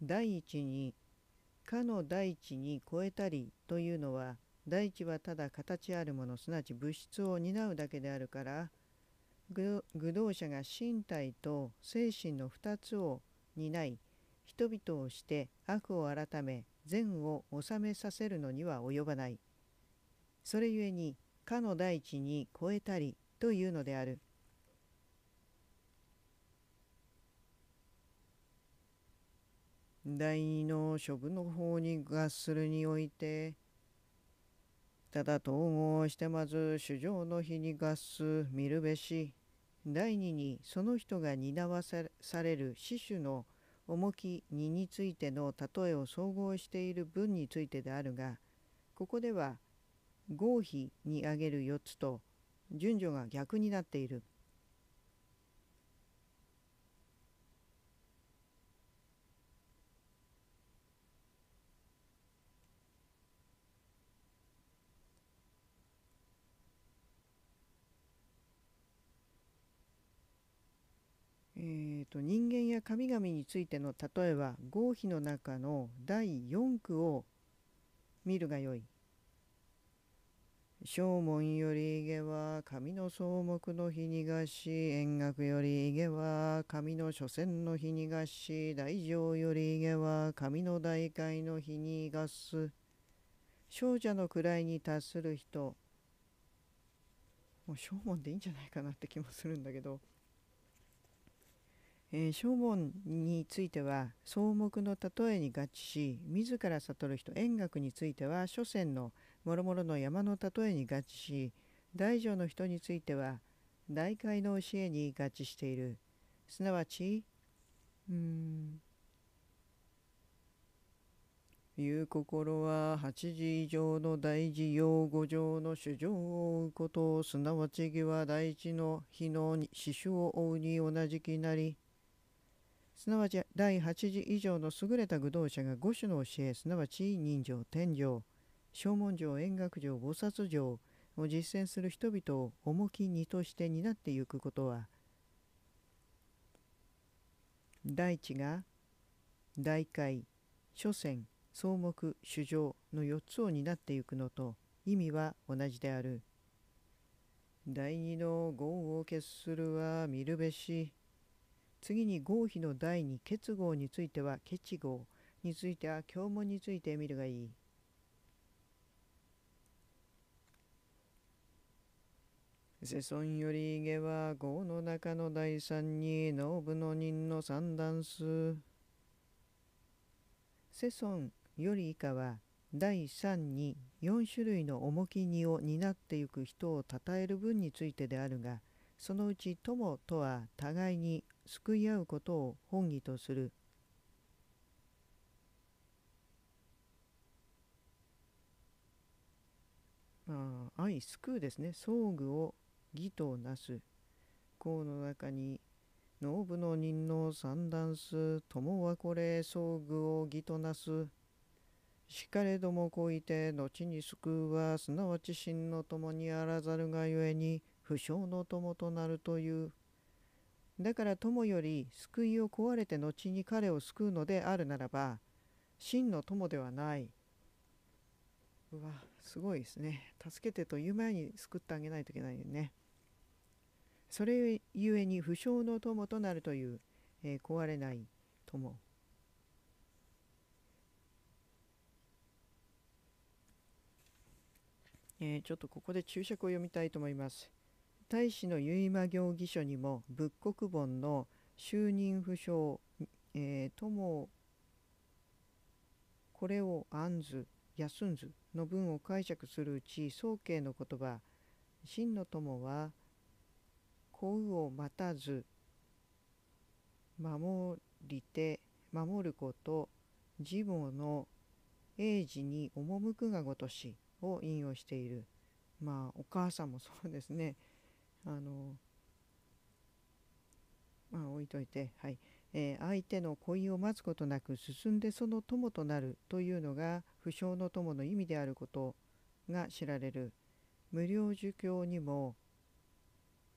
第一にかの大地に超えたりというのは大地はただ形あるものすなわち物質を担うだけであるから愚道者が身体と精神の2つを担い人々をして悪を改め善を治めさせるのには及ばない。それゆえにかの大地に超えたりというのである。第二の食の方に合するにおいてただ統合してまず主上の日に合す見るべし第二にその人が担わされる死守の重き荷についての例えを総合している文についてであるがここでは合否に挙げる4つと順序が逆になっている。えーと、人間や神々についての例えは合否の中の第4句を見るがよい。正門より家は神の草木の日にがし円楽より家は神の所詮の日にがし大乗より家は神の大会の日にがす少女の位に達する人もう正門でいいんじゃないかなって気もするんだけど、えー、正門については草木の例えに合致し自ら悟る人円楽については所詮の「もろもろの山の例えに合致し大乗の人については大会の教えに合致しているすなわちうんいう心は八時以上の大事用五条の主情を追うことすなわち義は大地の日の死守を追うに同じきなりすなわち第八次以上の優れた愚道者が五種の教えすなわち人情天情正門城円覚城菩薩城を実践する人々を重き荷として担ってゆくことは大地が大海諸船草木主城の4つを担ってゆくのと意味は同じである第二の豪を決するは見るべし次に合否の第二結合については結合については教文について見るがいい。世尊より下は五の中の第三に農部の人の三段数世尊より以下は第三に4種類の重き荷を担ってゆく人を称える分についてであるがそのうち友とは互いに救い合うことを本義とするまあ、愛救うですね、相具を義となす項の中に農部の人の三段数友はこれ遭具を義となすしかれどもこいて後に救うはすなわち真の友にあらざるがゆえに不詳の友となるというだから友より救いを壊れて後に彼を救うのであるならば真の友ではないうわすごいですね助けてという前に救ってあげないといけないよね。それゆえに不詳の友となるという、えー、壊れない友えー、ちょっとここで注釈を読みたいと思います。大使の結間行儀書にも仏国本の就任不詳、えー、友これを安ず休んずの文を解釈するうち宗慶の言葉真の友は「子雨を待たず守りて守ること自母の英治に赴くがごとしを引用しているまあお母さんもそうですねあのまあ置いといてはい、えー、相手の恋を待つことなく進んでその友となるというのが不詳の友の意味であることが知られる無料儒教にも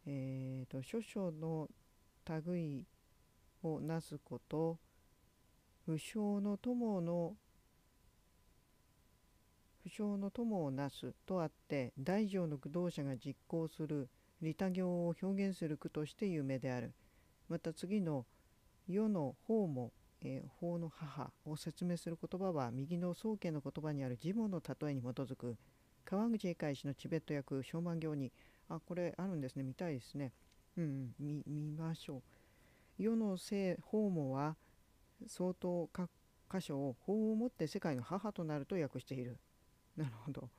えーと、諸書の類をなすこと不祥の友の不詳の友をなすとあって大乗の駆動者が実行する利他行を表現する句として有名であるまた次の世の法も、えー、法の母を説明する言葉は右の宗家の言葉にある自母の例えに基づく川口英会氏のチベット役「小満行に」にあこれあるんですね見たいですねうん、うん、見ましょう世の性法ーは相当各箇所を法をもって世界の母となると訳しているなるほど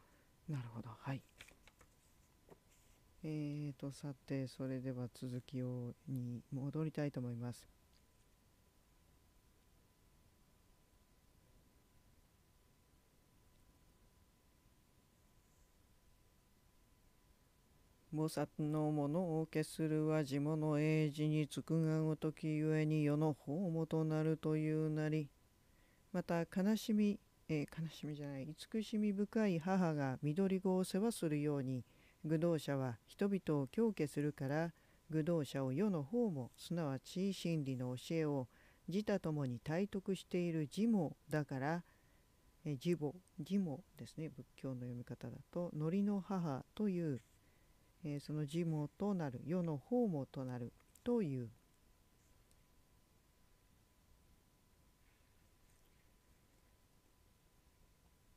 なるほどはいえーとさてそれでは続きをに戻りたいと思います菩薩のものを消するは地物永治につくがごときゆえに世の法もとなるというなりまた悲しみ、え悲しみじゃない慈しみ深い母が緑子を世話するように愚道者は人々を強化するから愚道者を世の方もすなわち真理の教えを自他ともに体得している自母だから自母自母ですね仏教の読み方だと「のりの母」という「えその事務となる世の方もとなるという。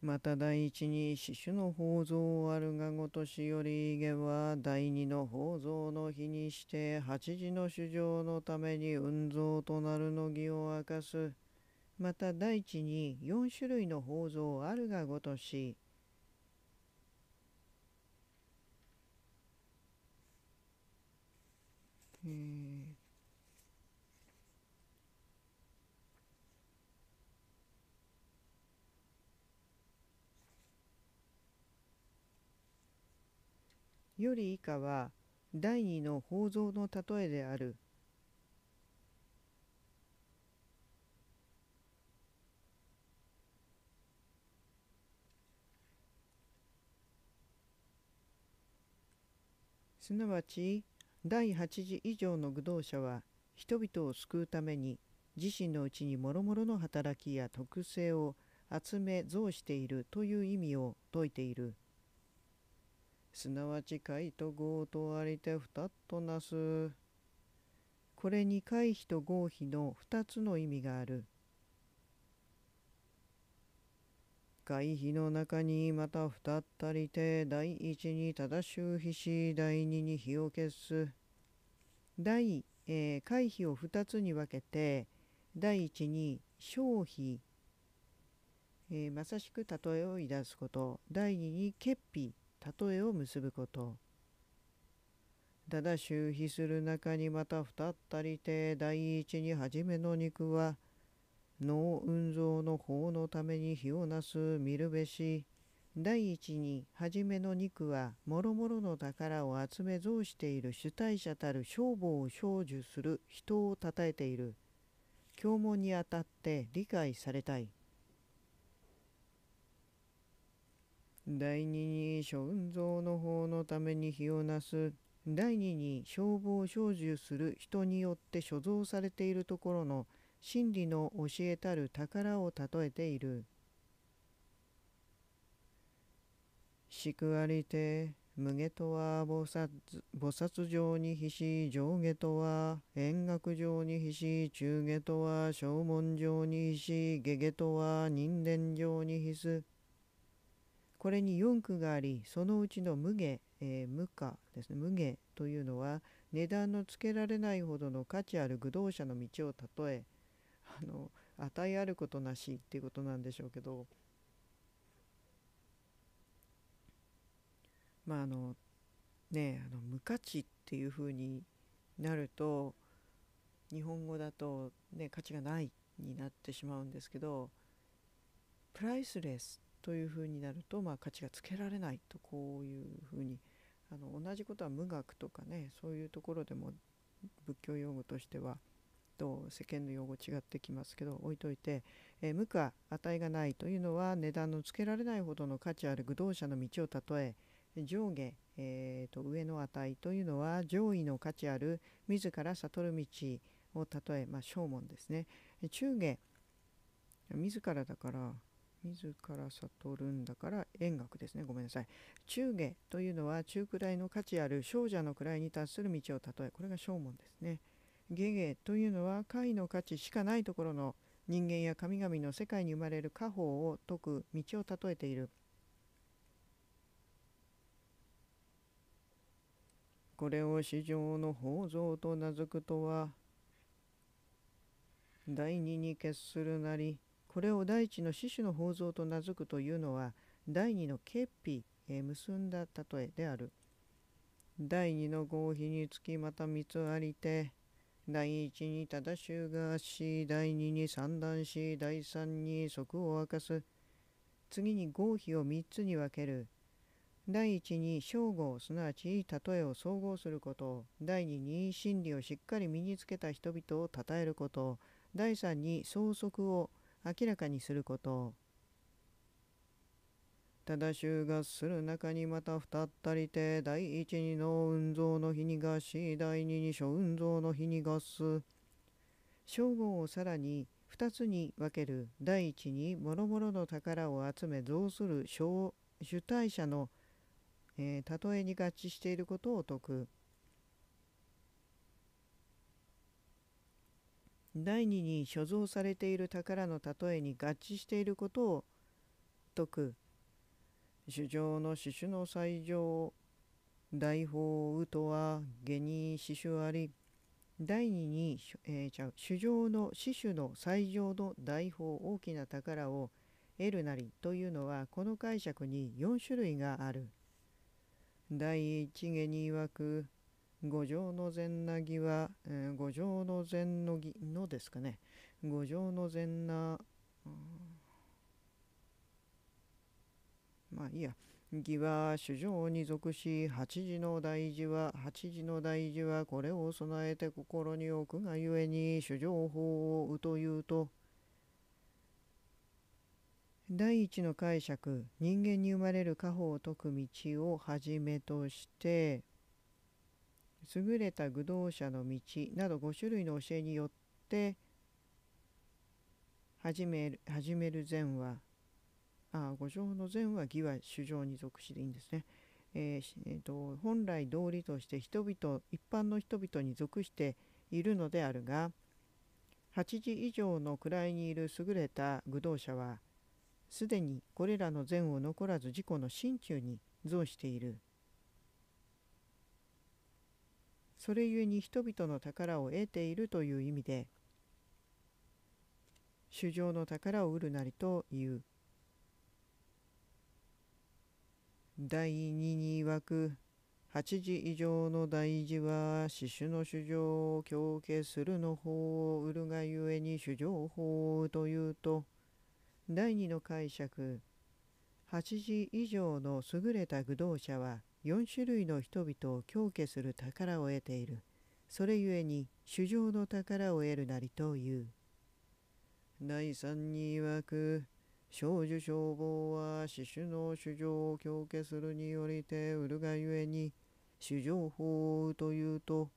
また第一に死守の宝蔵あるがごとしより家は第二の宝蔵の日にして八時の主生のために運蔵となるの儀を明かす。また第一に四種類の宝蔵あるがごとしより以下は第二の法蔵の例えである。すなわち第8次以上の愚道者は人々を救うために自身のうちにもろもろの働きや特性を集め増しているという意味を説いている。すなわち解と合とありて二となす。これに回避と合否の二つの意味がある。会費の中にまた二たりて第一に正しゅう費し第二に火を消す第、えー、会費を二つに分けて第一に消費、えー、まさしく例えを言い出すこと第二に欠費例えを結ぶことただ周費する中にまた二たりて第一に初めの肉は「能運蔵の法のために火をなす見るべし第一に初めの肉はもろもろの宝を集め増している主体者たる消防を成就する人をたたえている教文にあたって理解されたい第二に諸運蔵の法のために火をなす第二に消防を享受する人によって所蔵されているところの「真理の教えたる宝を例えている。しくありて、無下とは菩薩菩薩上に比し上下とは円楽上に比し中下とは正門上に比し下下とは人間上に比す。これに4句がありそのうちの無下、えー、無下ですね無下というのは値段のつけられないほどの価値ある愚道者の道を例えあの与えあることなしっていうことなんでしょうけどまああのねあの無価値っていうふうになると日本語だと、ね、価値がないになってしまうんですけどプライスレスというふうになると、まあ、価値がつけられないとこういうふうにあの同じことは無学とかねそういうところでも仏教用語としてはと世間の用語違ってきますけど置いといて、えー、無価値がないというのは値段のつけられないほどの価値ある愚道者の道を例え上下、えーと、上の値というのは上位の価値ある自ら悟る道を例え、まあ、正門ですね中下自らだから自ら悟るんだから円楽ですねごめんなさい中下というのは中くらいの価値ある少女の位に達する道を例えこれが正門ですねゲゲというのは解の価値しかないところの人間や神々の世界に生まれる家宝を解く道を例えている。これを市場の宝蔵と名付くとは第二に決するなりこれを第一の死守の宝蔵と名付くというのは第二の潔癖へえ結んだ例えである第二の合否につきまた三つありて第一にだ衆がし、第二に三段し、第三に即を明かす。次に合否を三つに分ける。第一に称号すなわち例えを総合すること第二に真理をしっかり身につけた人々を称えること第三に相則を明らかにすることただ衆合する中にまた二ったりて第一にの運動の日に合し第二に諸運動の日に合す称号をさらに二つに分ける第一に諸々の宝を集め増する主体者の、えー、例えに合致していることを説く第二に所蔵されている宝の例えに合致していることを説く主上の死守の最上大法うとは下に死守あり第二に、えー、ちゃう主上の死守の最上の大法大きな宝を得るなりというのはこの解釈に4種類がある。第一下に曰く五条の善なぎは、えー、五条の善のぎのですかね五条の善な、うんまあいいや。義は主上に属し、八時の大事は、八時の大事は、これを備えて心に置くがゆえに、主上法をうというと、第一の解釈、人間に生まれる家宝を解く道をはじめとして、優れた愚道者の道など5種類の教えによって、始める始める前は、あ五条の善は義は主情に属しでいいんですね。えーえーと、本来道理として人々一般の人々に属しているのであるが8時以上の位にいる優れた愚道者はすでにこれらの善を残らず自己の心中に増している。それゆえに人々の宝を得ているという意味で主生の宝を売るなりという第2に曰く8時以上の大事は死守の主情を強化するの法を売るがゆえに主情法というと第二の解釈8時以上の優れた愚道者は4種類の人々を強化する宝を得ているそれゆえに主情の宝を得るなりという第3に曰く少女消防は死守の主情を強化するによりて売るがゆえに主情法を追うというと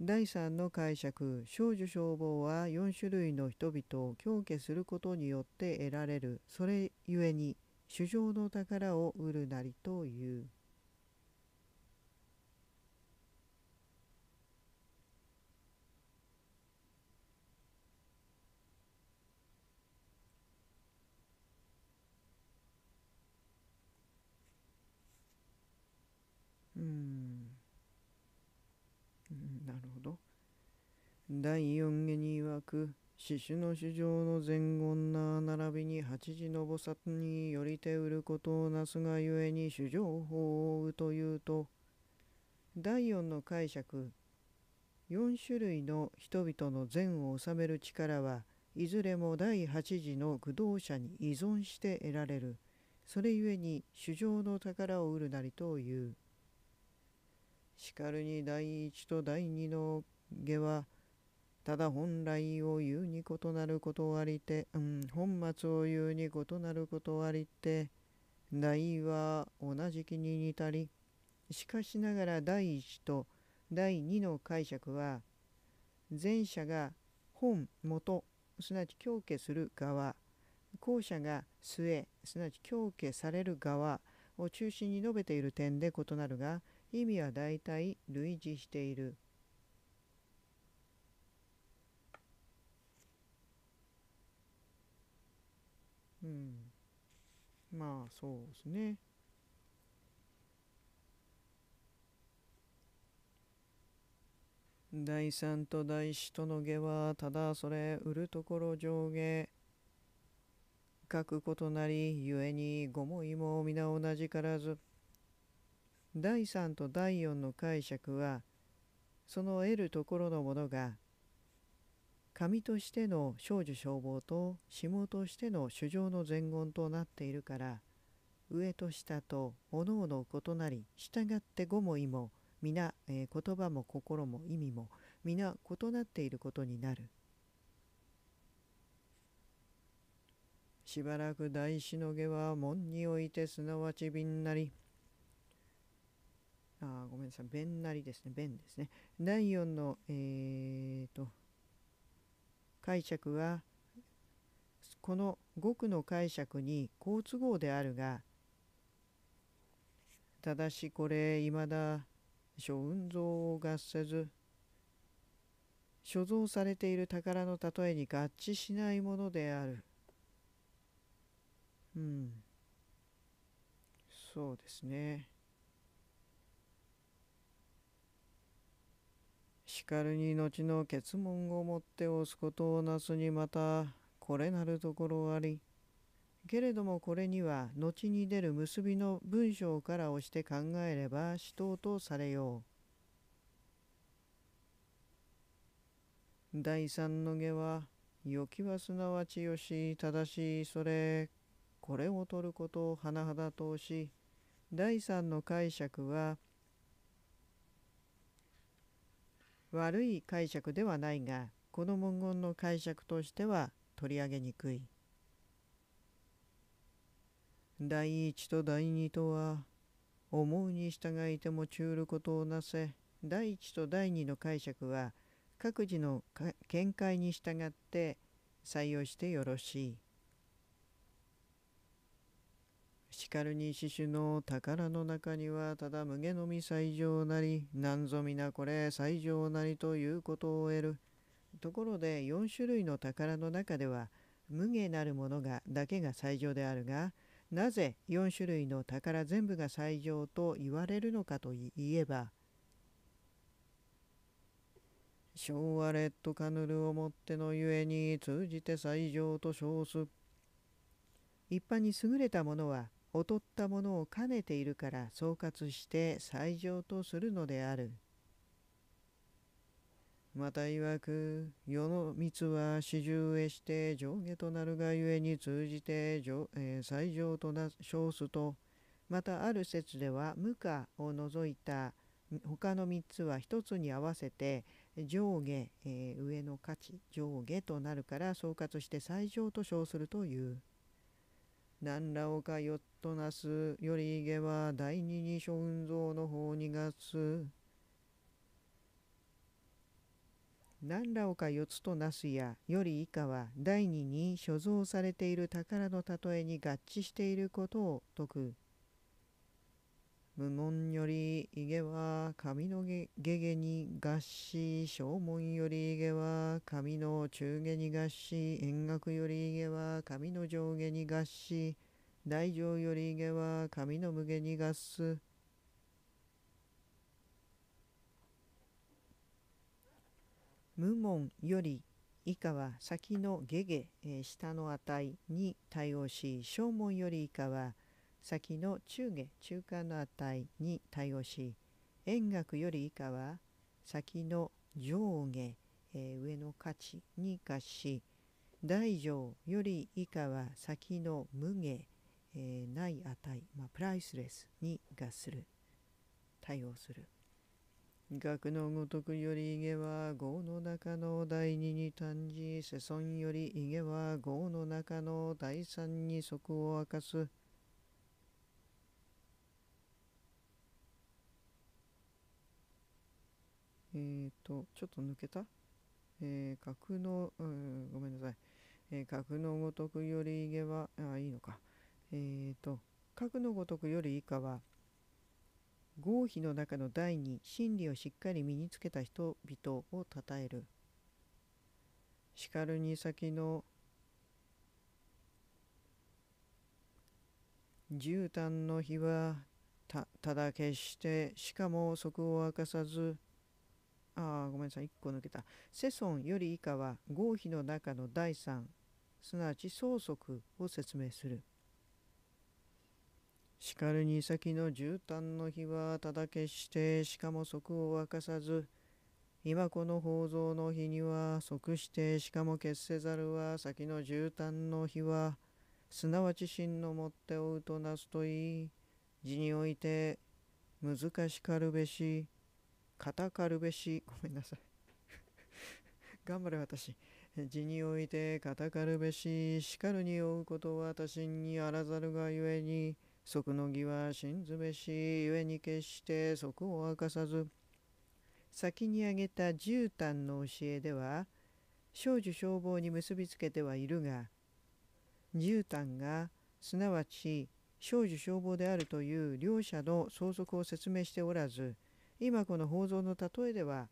第3の解釈少女消防は4種類の人々を強化することによって得られるそれゆえに主情の宝を売るなりという。うんなるほど第四下に曰く四種の主情の前言な並びに八時の菩薩によりて売ることをなすがゆえに主情法を追うというと第四の解釈4種類の人々の善を治める力はいずれも第8次の駆動者に依存して得られるそれゆえに主情の宝を売るなりというしかるに第一と第二の下はただ本来を言うに異なることありて、うん、本末を言うに異なることありて大は同じ気に似たりしかしながら第一と第二の解釈は前者が本元すなわち供給する側後者が末すなわち供給される側を中心に述べている点で異なるが意味は大体類似している。うん、まあそうですね。第三と第四との下はただそれ売るところ上下書くことなり故に五もいも皆同じからず第3と第4の解釈はその得るところのものが神としての少女消防と下としての主情の前言となっているから上と下とおのおの異なり従って語も意も皆、えー、言葉も心も意味も皆異なっていることになるしばらく大しのげは門においてすなわちびんなりごめんなさい、弁なりですね、弁ですね。第4の、えーと、解釈は、この語句の解釈に好都合であるが、ただしこれ、いまだ諸運動を合せず、所蔵されている宝の例えに合致しないものである。うん。そうですね。光に後の結問をもって押すことをなすにまたこれなるところありけれどもこれには後に出る結びの文章から押して考えれば死闘とされよう。第三の下は良きはすなわちよし正しいそれこれを取ることを甚だとし第三の解釈は「悪い解釈ではないがこの文言の解釈としては取り上げにくい第一と第二とは思うに従いても中ることをなせ第一と第二の解釈は各自の見解に従って採用してよろしい。しかるに獅子の宝の中にはただ無下のみ最上なり何ぞ皆これ最上なりということを得るところで4種類の宝の中では無下なるものがだけが最上であるがなぜ4種類の宝全部が最上と言われるのかといえば昭和レッドカヌルをもってのゆえに通じて最上と称す一般に優れたものは劣ったものを兼ねているから総括して最上とするのである。また曰く世の密は四十へして上下となるがゆえに通じて上、えー、最上とな称すとまたある説では無価を除いた他の3つは1つに合わせて上下、えー、上の価値上下となるから総括して最上と称するという。何らおかよっとなすよりいげは第二に諸運像の方にがす何らおか四つとなすやより以下は第二に所蔵されている宝の例えに合致していることを説く無門よりいげは神のげげに合し正門よりいげは神の中下に合し円楽よりいげは神の上下に合し大乗よりいげは神の無下に合す無門より以下は先の下下、えー、下の値に対応し正門より以下は「先の中下中間の値に対応し円額より以下は先の上下、えー、上の価値に化し大乗より以下は先の無下、えー、ない値、まあ、プライスレスに合する対応する額のごとくより家は合の中の第二に単じ世尊より家は合の中の第三に即を明かすえっ、と、ちょっと抜けたえー、格の、うん、ごめんなさい。えー、格のごとくより下は、あ、いいのか。えっ、と、格のごとくより以下は、合否の中の第二、真理をしっかり身につけた人々をたたえる。しかるに先の絨毯の日はたただ決してしかも底を明かさずあごめんなさい1個抜けた世ンより以下は合否の中の第3すなわち相続を説明するしかるに先の絨毯の日はただ決してしかも即を明かさず今この宝蔵の日には即してしかも決せざるは先の絨毯の日はすなわち真のもって追うとなすといい字において難しかるべしカルベシごめんなさい 頑張れ私地においてカタカルベシしかるに追うことは私にあらざるがゆえに即の義は真ずべしゆえに決して即を明かさず先に挙げた絨毯の教えでは少女消防に結びつけてはいるが絨毯がすなわち少女消防であるという両者の相続を説明しておらず今この宝蔵の例えでは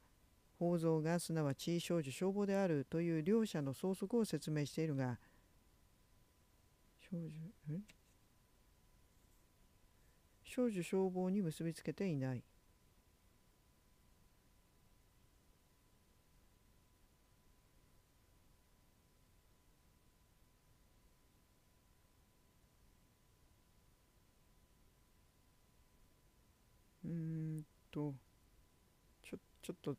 宝蔵がすなわち少女消防であるという両者の相則を説明しているが少女少女消防に結びつけていない。ちょっとち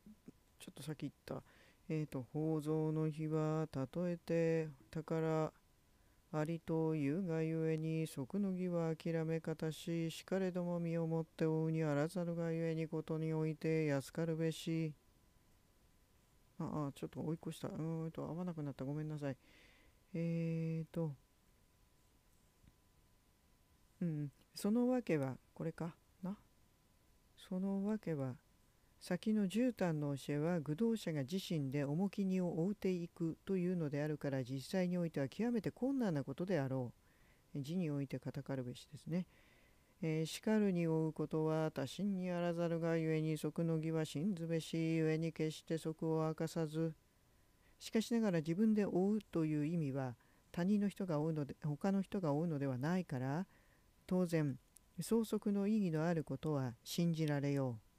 ょっと先言ったえっ、ー、と宝蔵の日は例えて宝ありと言うがゆえに即の儀は諦めかたししかれども身をもって追うにあらざるがゆえにことにおいて安かるべしああちょっと追い越したうんと合わなくなったごめんなさいえっ、ー、とうんそのわけはこれかなそのわけは先の絨毯の教えは愚道者が自身で重き荷を負うていくというのであるから実際においては極めて困難なことであろう。字においてカタカルべしですね。えー、しかるに負うことは多心にあらざるがゆえに即の義は真ずべしゆえに決して即を明かさずしかしながら自分で追うという意味は他人の人が負うので他の人が追うのではないから当然創則の意義のあることは信じられよう。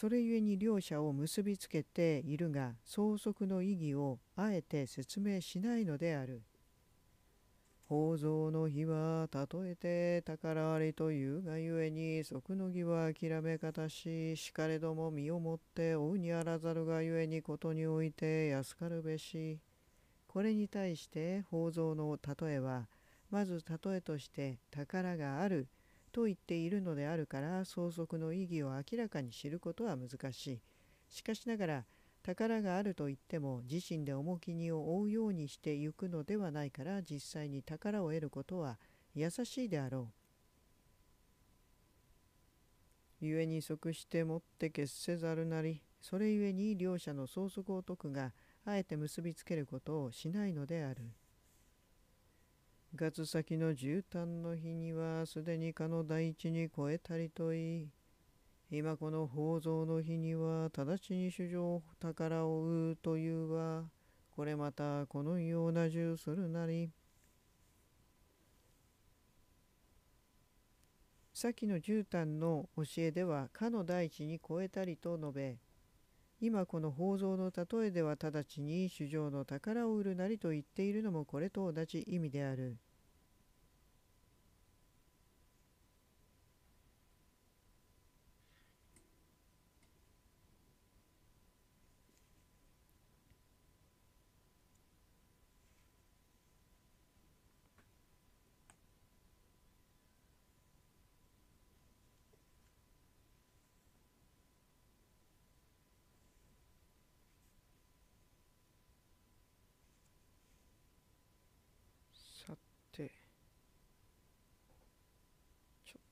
それゆえに両者を結びつけているが相続の意義をあえて説明しないのである。宝蔵の日は例えて宝ありというがゆえに即の儀は諦め方ししかれども身をもって追うにあらざるがゆえにことにおいて安かるべし。これに対して宝蔵の例えはまず例えとして宝があると言っているのであるから相続の意義を明らかに知ることは難しい。しかしながら宝があると言っても自身で重き荷を負うようにしてゆくのではないから実際に宝を得ることは優しいであろう。故に即してもって決せざるなりそれゆえに両者の相続を解くがあえて結びつけることをしないのである。月先の絨毯の日にはすでにかの大地に越えたりといい。今この宝蔵の日には直ちに主を宝を追うというは、これまたこのような重するなり。先の絨毯の教えでは、かの大地に越えたりと述べ、今この宝蔵の例えでは直ちに主生の宝を売るなりと言っているのもこれと同じ意味である。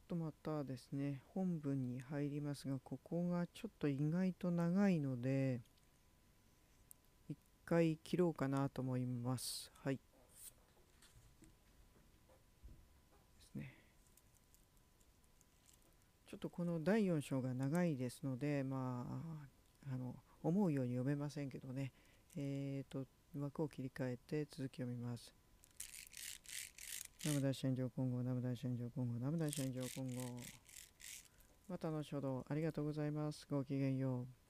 とまたですね本文に入りますがここがちょっと意外と長いので一回切ろうかなと思いますはいですねちょっとこの第4章が長いですのでまああの思うように読めませんけどねえーと、と枠を切り替えて続きを見ますナム大戦場今後、ナム大戦場今後、ナム大戦場今後。またの書道ありがとうございます。ごきげんよう。